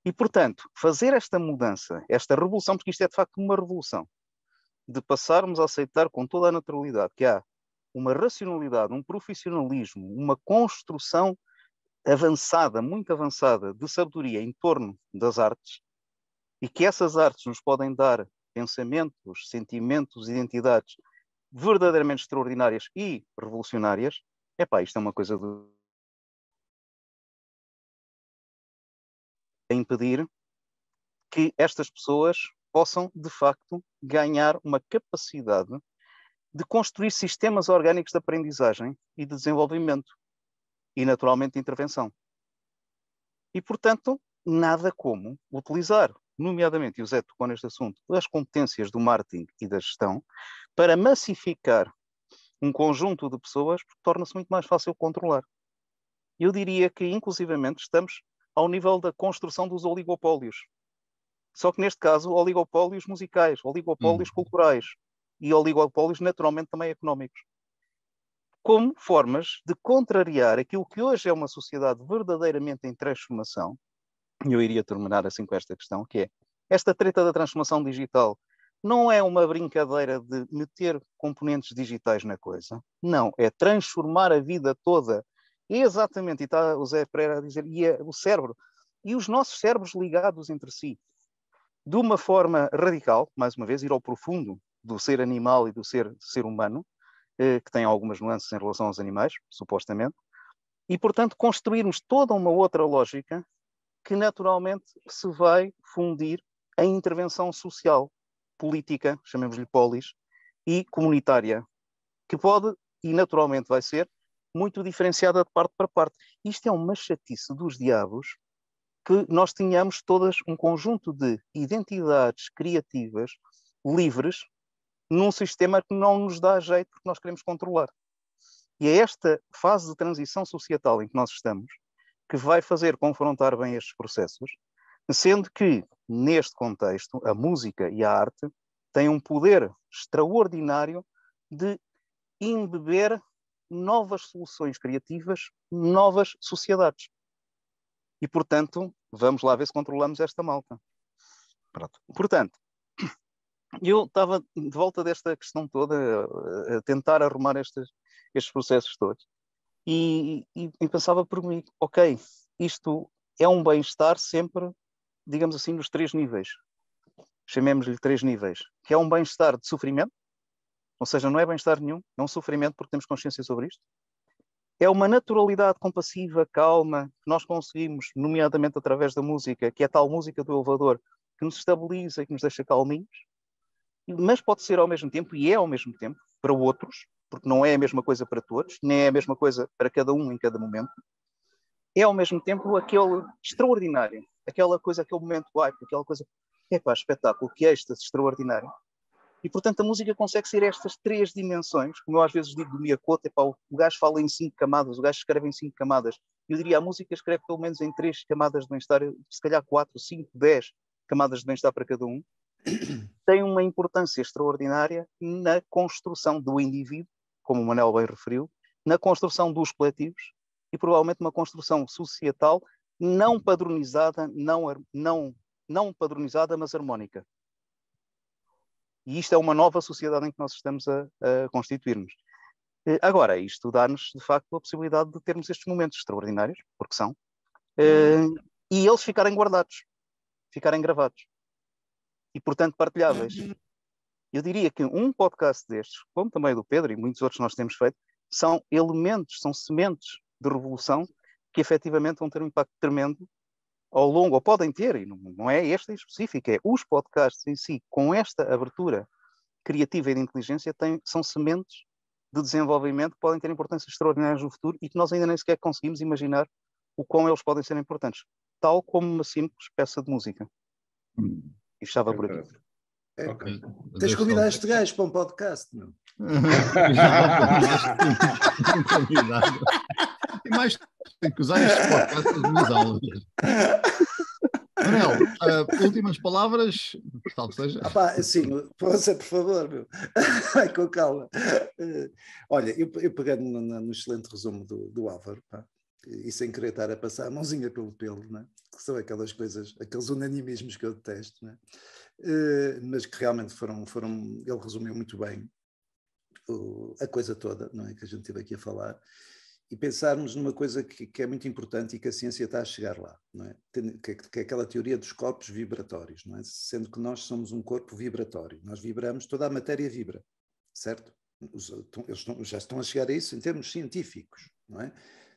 S5: E, portanto, fazer esta mudança, esta revolução, porque isto é de facto uma revolução, de passarmos a aceitar com toda a naturalidade que há uma racionalidade, um profissionalismo, uma construção avançada, muito avançada, de sabedoria em torno das artes, e que essas artes nos podem dar pensamentos, sentimentos, identidades verdadeiramente extraordinárias e revolucionárias, é pá, isto é uma coisa do. De... A impedir que estas pessoas possam, de facto, ganhar uma capacidade de construir sistemas orgânicos de aprendizagem e de desenvolvimento e, naturalmente, de intervenção. E, portanto, nada como utilizar nomeadamente, e o Zé tocou neste assunto, as competências do marketing e da gestão, para massificar um conjunto de pessoas, porque torna-se muito mais fácil controlar. Eu diria que, inclusivamente, estamos ao nível da construção dos oligopólios. Só que, neste caso, oligopólios musicais, oligopólios hum. culturais e oligopólios, naturalmente, também económicos como formas de contrariar aquilo que hoje é uma sociedade verdadeiramente em transformação, eu iria terminar assim com esta questão, que é esta treta da transformação digital não é uma brincadeira de meter componentes digitais na coisa. Não, é transformar a vida toda. Exatamente, e está o Zé Pereira a dizer, e é o cérebro, e os nossos cérebros ligados entre si, de uma forma radical, mais uma vez, ir ao profundo do ser animal e do ser, ser humano, eh, que tem algumas nuances em relação aos animais, supostamente, e, portanto, construirmos toda uma outra lógica que naturalmente se vai fundir em intervenção social, política, chamemos-lhe polis, e comunitária, que pode e naturalmente vai ser muito diferenciada de parte para parte. Isto é uma chatice dos diabos que nós tenhamos todas um conjunto de identidades criativas livres num sistema que não nos dá jeito porque nós queremos controlar. E é esta fase de transição societal em que nós estamos que vai fazer confrontar bem estes processos, sendo que, neste contexto, a música e a arte têm um poder extraordinário de embeber novas soluções criativas, novas sociedades. E, portanto, vamos lá ver se controlamos esta malta. Pronto. Portanto, eu estava de volta desta questão toda eh, a tentar arrumar estes, estes processos todos e, e, e pensava por mim, ok, isto é um bem-estar sempre, digamos assim, nos três níveis. Chamemos-lhe três níveis. Que é um bem-estar de sofrimento, ou seja, não é bem-estar nenhum, é um sofrimento porque temos consciência sobre isto. É uma naturalidade compassiva, calma, que nós conseguimos, nomeadamente através da música, que é a tal música do elevador, que nos estabiliza e que nos deixa calminhos. Mas pode ser ao mesmo tempo, e é ao mesmo tempo, para outros, porque não é a mesma coisa para todos, nem é a mesma coisa para cada um em cada momento, é ao mesmo tempo aquele extraordinário, aquela coisa, aquele momento hype, aquela coisa, epá, espetáculo, que é êxtase extraordinário. E portanto a música consegue ser estas três dimensões, como eu às vezes digo do Miyakoto, epá, o gajo fala em cinco camadas, o gajo escreve em cinco camadas. Eu diria, a música escreve pelo menos em três camadas de bem-estar, se calhar quatro, cinco, dez camadas de bem-estar para cada um. Tem uma importância extraordinária na construção do indivíduo como o Manel bem referiu, na construção dos coletivos e provavelmente uma construção societal não padronizada, não, não, não padronizada, mas harmónica. E isto é uma nova sociedade em que nós estamos a, a constituir-nos. Eh, agora, isto dá-nos, de facto, a possibilidade de termos estes momentos extraordinários, porque são, eh, e eles ficarem guardados, ficarem gravados e, portanto, partilháveis. Eu diria que um podcast destes, como também do Pedro e muitos outros nós temos feito, são elementos, são sementes de revolução que efetivamente vão ter um impacto tremendo ao longo, ou podem ter, e não é esta em específico, é os podcasts em si, com esta abertura criativa e de inteligência, têm, são sementes de desenvolvimento que podem ter importância extraordinárias no futuro e que nós ainda nem sequer conseguimos imaginar o quão eles podem ser importantes, tal como uma simples peça de música. Hum, e estava por aqui. É, okay. Tens de convidar este gajo para um podcast,
S3: não? convidado. E mais tenho que usar este podcast nas
S2: minhas aulas. Manel, uh, últimas palavras, tal
S3: seja. sim, você por favor, meu. com calma. Uh, olha, eu, eu pegando no, no, excelente resumo do, do Álvaro, pá, e sem querer estar a passar a mãozinha pelo pelo, não é? que são aquelas coisas, aqueles unanimismos que eu detesto, não é? Uh, mas que realmente foram, foram, ele resumiu muito bem o, a coisa toda, não é, que a gente esteve aqui a falar, e pensarmos numa coisa que, que é muito importante e que a ciência está a chegar lá, não é, Tem, que, que, é aquela teoria dos corpos vibratórios, não é, sendo que nós somos um corpo vibratório, nós vibramos, toda a matéria vibra, certo? Os, estão, eles estão, já estão a chegar a isso em termos científicos, não é?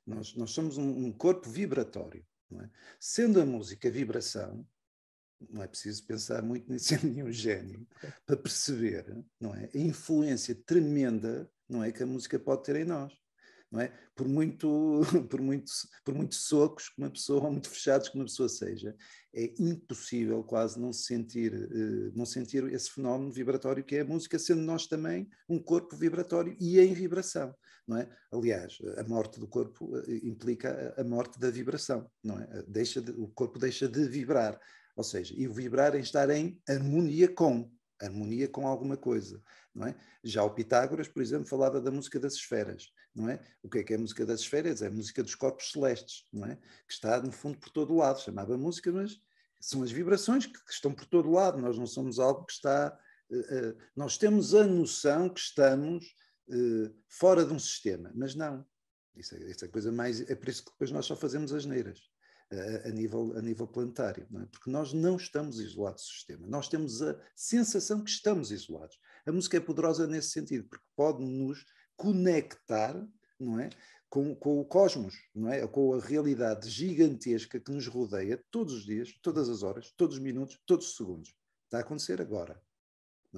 S3: Nós, nós somos um, um corpo vibratório. É? Sendo a música vibração, não é preciso pensar muito ser nenhum gênio para perceber não é a influência tremenda não é que a música pode ter em nós não é por muito por muito por muitos socos que uma pessoa ou muito fechados que uma pessoa seja é impossível quase não sentir eh, não sentir esse fenómeno vibratório que é a música sendo nós também um corpo vibratório e em vibração não é? Aliás, a morte do corpo eh, implica a morte da vibração, não é? Eh, deixa de, o corpo deixa de vibrar, ou seja, e vibrar em é estar em harmonia com, harmonia com alguma coisa, não é? Já o Pitágoras, por exemplo, falava da música das esferas, não é? O que é que é a música das esferas? É a música dos corpos celestes, não é? Que está, no fundo, por todo o lado. Chamava música, mas são as vibrações que, que estão por todo o lado. Nós não somos algo que está... Eh, nós temos a noção que estamos eh, fora de um sistema. Mas não. Isso é, isso é, coisa mais. É por isso que depois nós só fazemos as neiras uh, a, nível, a nível planetário, é? porque nós não estamos isolados do sistema. Nós temos a sensação que estamos isolados. A música é poderosa nesse sentido, porque pode nos conectar, não é? Com, com, o cosmos, não é? com a realidade gigantesca que nos rodeia todos os dias, todas as horas, todos os minutos, todos os segundos. Está a acontecer agora.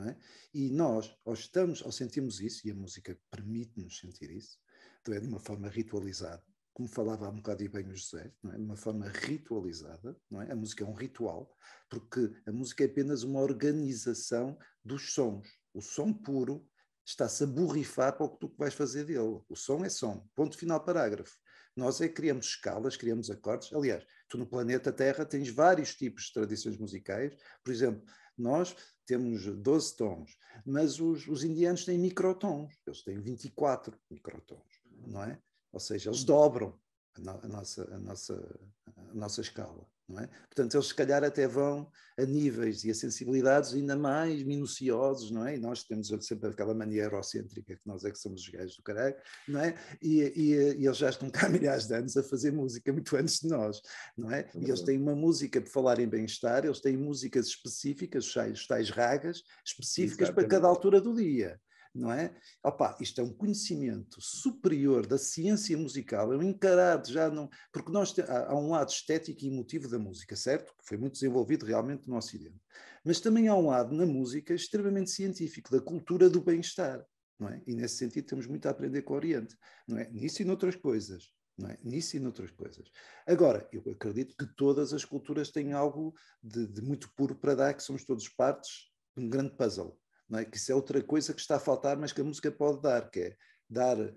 S3: É? E nós, ou estamos, ou sentimos isso, e a música permite-nos sentir isso, então é de uma forma ritualizada, como falava há um bocado e bem o José, é? de uma forma ritualizada, é? a música é um ritual, porque a música é apenas uma organização dos sons. O som puro está-se a borrifar para o que tu vais fazer dele. O som é som, ponto final parágrafo. Nós é que criamos escalas, criamos acordes. Aliás, tu no planeta Terra tens vários tipos de tradições musicais. Por exemplo, nós temos 12 tons, mas os, os indianos têm microtons, eles têm 24 microtons, não é? Ou seja, eles dobram a, no, a nossa, a, nossa, a nossa escala. É? Portanto, eles se calhar até vão a níveis e a sensibilidades ainda mais minuciosos, não é? E nós temos sempre aquela mania eurocêntrica que nós é que somos os gajos do caralho, não é? E, e, e, eles já estão cá há milhares de anos a fazer música, muito antes de nós, não é? é e eles têm uma música para falar em bem-estar, eles têm músicas específicas, os tais, os tais ragas, específicas Exatamente. para cada altura do dia não é? Opa, isto é um conhecimento superior da ciência musical, é um encarado já não. Porque nós te, há, há, um lado estético e emotivo da música, certo? Que foi muito desenvolvido realmente no Ocidente. Mas também há um lado na música extremamente científico, da cultura do bem-estar, não é? E nesse sentido temos muito a aprender com o Oriente, não é? Nisso e noutras coisas. Não é? Nisso e noutras coisas. Agora, eu acredito que todas as culturas têm algo de, de muito puro para dar, que somos todos partes de um grande puzzle não é? que isso é outra coisa que está a faltar, mas que a música pode dar, que é dar-nos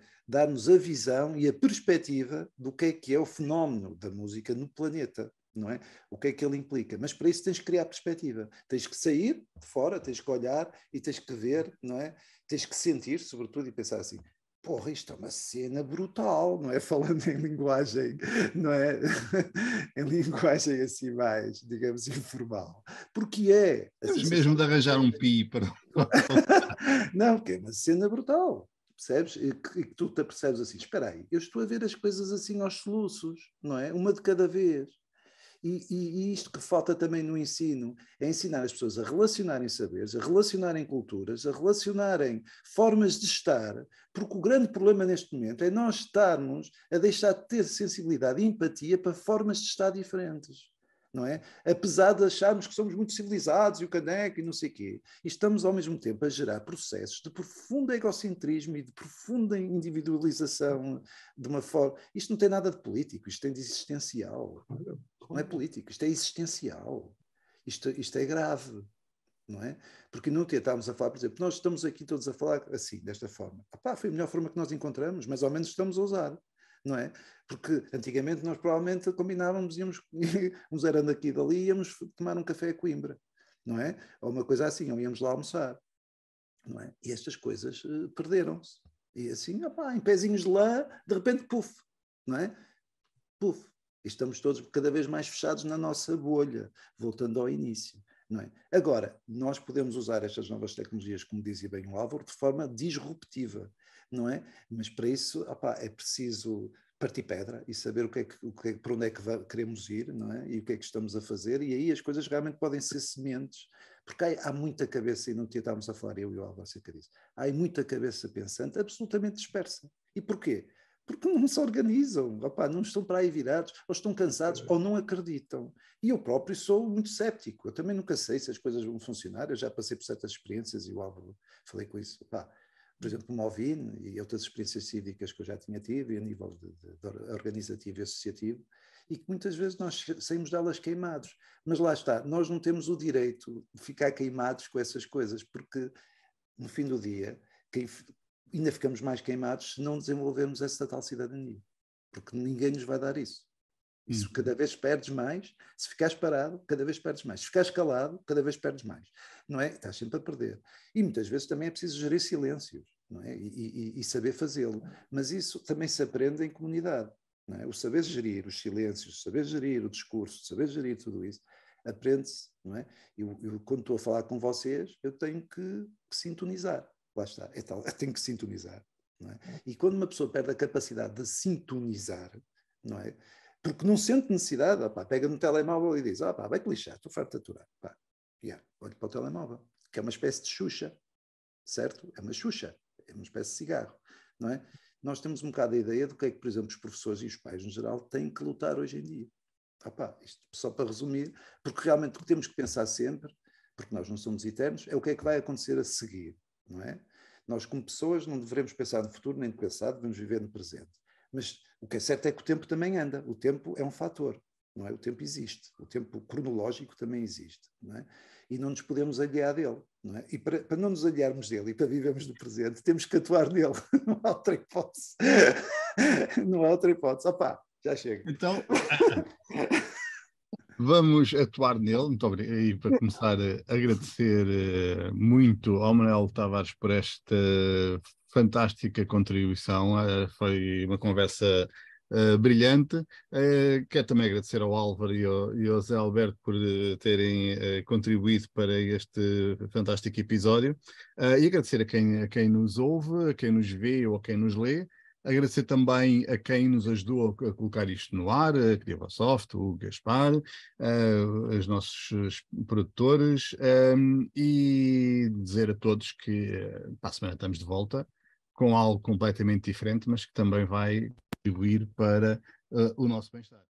S3: dar a visão e a perspectiva do que é que é o fenómeno da música no planeta. Não é? O que é que ele implica? Mas para isso tens que criar perspectiva. Tens que sair de fora, tens que olhar e tens que ver, não é? Tens que sentir, sobretudo, e pensar assim: porra, isto é uma cena brutal, não é? Falando em linguagem, não é? em linguagem assim mais, digamos, informal. Porque é. Assim, mesmo
S2: de assim, arranjar um pi para.
S3: não, que é uma cena brutal. Percebes? E que, tu te percebes assim, espera aí, eu estou a ver as coisas assim aos soluços, não é? Uma de cada vez. E, e, isto que falta também no ensino é ensinar as pessoas a relacionarem saberes, a relacionarem culturas, a relacionarem formas de estar, porque o grande problema neste momento é nós estarmos a deixar de ter sensibilidade e empatia para formas de estar diferentes não é? Apesar de acharmos que somos muito civilizados e o caneco e não sei o quê. E estamos ao mesmo tempo a gerar processos de profundo egocentrismo e de profunda individualização de uma forma. Isto não tem nada de político, isto tem de existencial. Não é político, isto é existencial. Isto, isto é grave. Não é? Porque não tentámos a falar, por exemplo, nós estamos aqui todos a falar assim, desta forma. Apá, foi a melhor forma que nós encontramos, mas ao menos estamos a usar não é? Porque antigamente nós provavelmente combinávamos, íamos, uns eram aqui e dali, íamos tomar um café a Coimbra, não é? Ou uma coisa assim, ou íamos lá almoçar, não é? E estas coisas uh, perderam-se. E assim, opa, em pezinhos de lã, de repente, puf, não é? Puf. E estamos todos cada vez mais fechados na nossa bolha, voltando ao início. Não é? Agora, nós podemos usar estas novas tecnologias, como dizia bem o Álvaro, de forma disruptiva não é? Mas para isso opa, é preciso partir pedra e saber o que é que, o que, é, para onde é que queremos ir, não é? E o que é que estamos a fazer, e aí as coisas realmente podem ser sementes, porque há, há muita cabeça, e não te estávamos a falar, eu e o Álvaro acerca disso, há muita cabeça pensante absolutamente dispersa. E porquê? Porque não se organizam, opa, não estão para aí virados, ou estão cansados, ou não acreditam. E eu próprio sou muito cético, eu também nunca sei se as coisas vão funcionar, eu já passei por certas experiências e o Álvaro falei com isso, opa, por exemplo, como o e outras experiências cívicas que eu já tinha tido, e a nível de, de, de organizativo e associativo, e que muitas vezes nós saímos delas queimados. Mas lá está, nós não temos o direito de ficar queimados com essas coisas, porque no fim do dia quem, ainda ficamos mais queimados se não desenvolvermos essa tal cidadania, porque ninguém nos vai dar isso. E se hum. cada vez perdes mais, se ficares parado, cada vez perdes mais. Se ficares calado, cada vez perdes mais. Não é? Estás sempre a perder. E muitas vezes também é preciso gerir silêncios, não é? E, e, e saber fazê-lo. Mas isso também se aprende em comunidade. É? O saber gerir os silêncios, o saber gerir o discurso, o saber gerir tudo isso, aprende-se, não é? Eu, eu, quando estou a falar com vocês, eu tenho que, sintonizar. Lá está, é tal, eu tenho que sintonizar. É? E quando uma pessoa perde a capacidade de sintonizar, não é? porque não sente necessidade, opá, pega no telemóvel e diz, opá, vai que lixar, estou farto de aturar. Pá, yeah, olho para o telemóvel, que é uma espécie de xuxa, certo? É uma xuxa, é uma espécie de cigarro, não é? Nós temos um bocado a ideia do que é que, por exemplo, os professores e os pais, no geral, têm que lutar hoje em dia. Opá, isto só para resumir, porque realmente o que temos que pensar sempre, porque nós não somos eternos, é o que é que vai acontecer a seguir, não é? Nós, como pessoas, não devemos pensar no futuro nem no passado, devemos viver no presente. Mas o que é certo é que o tempo também anda, o tempo é um fator. Não é? O tempo existe, o tempo cronológico também existe, não é? e não nos podemos aliar dele. Não é? E para, para não nos aliarmos dele e para vivermos no presente, temos que atuar nele. Não há outra hipótese. Não há outra hipótese. Opa, já chega. Então,
S2: vamos atuar nele. Muito obrigado. E para começar, agradecer eh, muito ao Manuel Tavares por esta fantástica contribuição, eh, foi uma conversa Uh, brilhante. Uh, quero também agradecer ao Álvaro e ao, e ao Zé Alberto por uh, terem contribuído para este fantástico episódio. e agradecer a quem, a quem nos ouve, a quem nos vê ou a quem nos lê. Agradecer também a quem nos ajudou a colocar isto no ar, a Soft, o Gaspar, uh, os nossos produtores, um, e dizer a todos que para a semana estamos de volta com algo completamente diferente, mas que também vai contribuir para uh, o nosso bem-estar.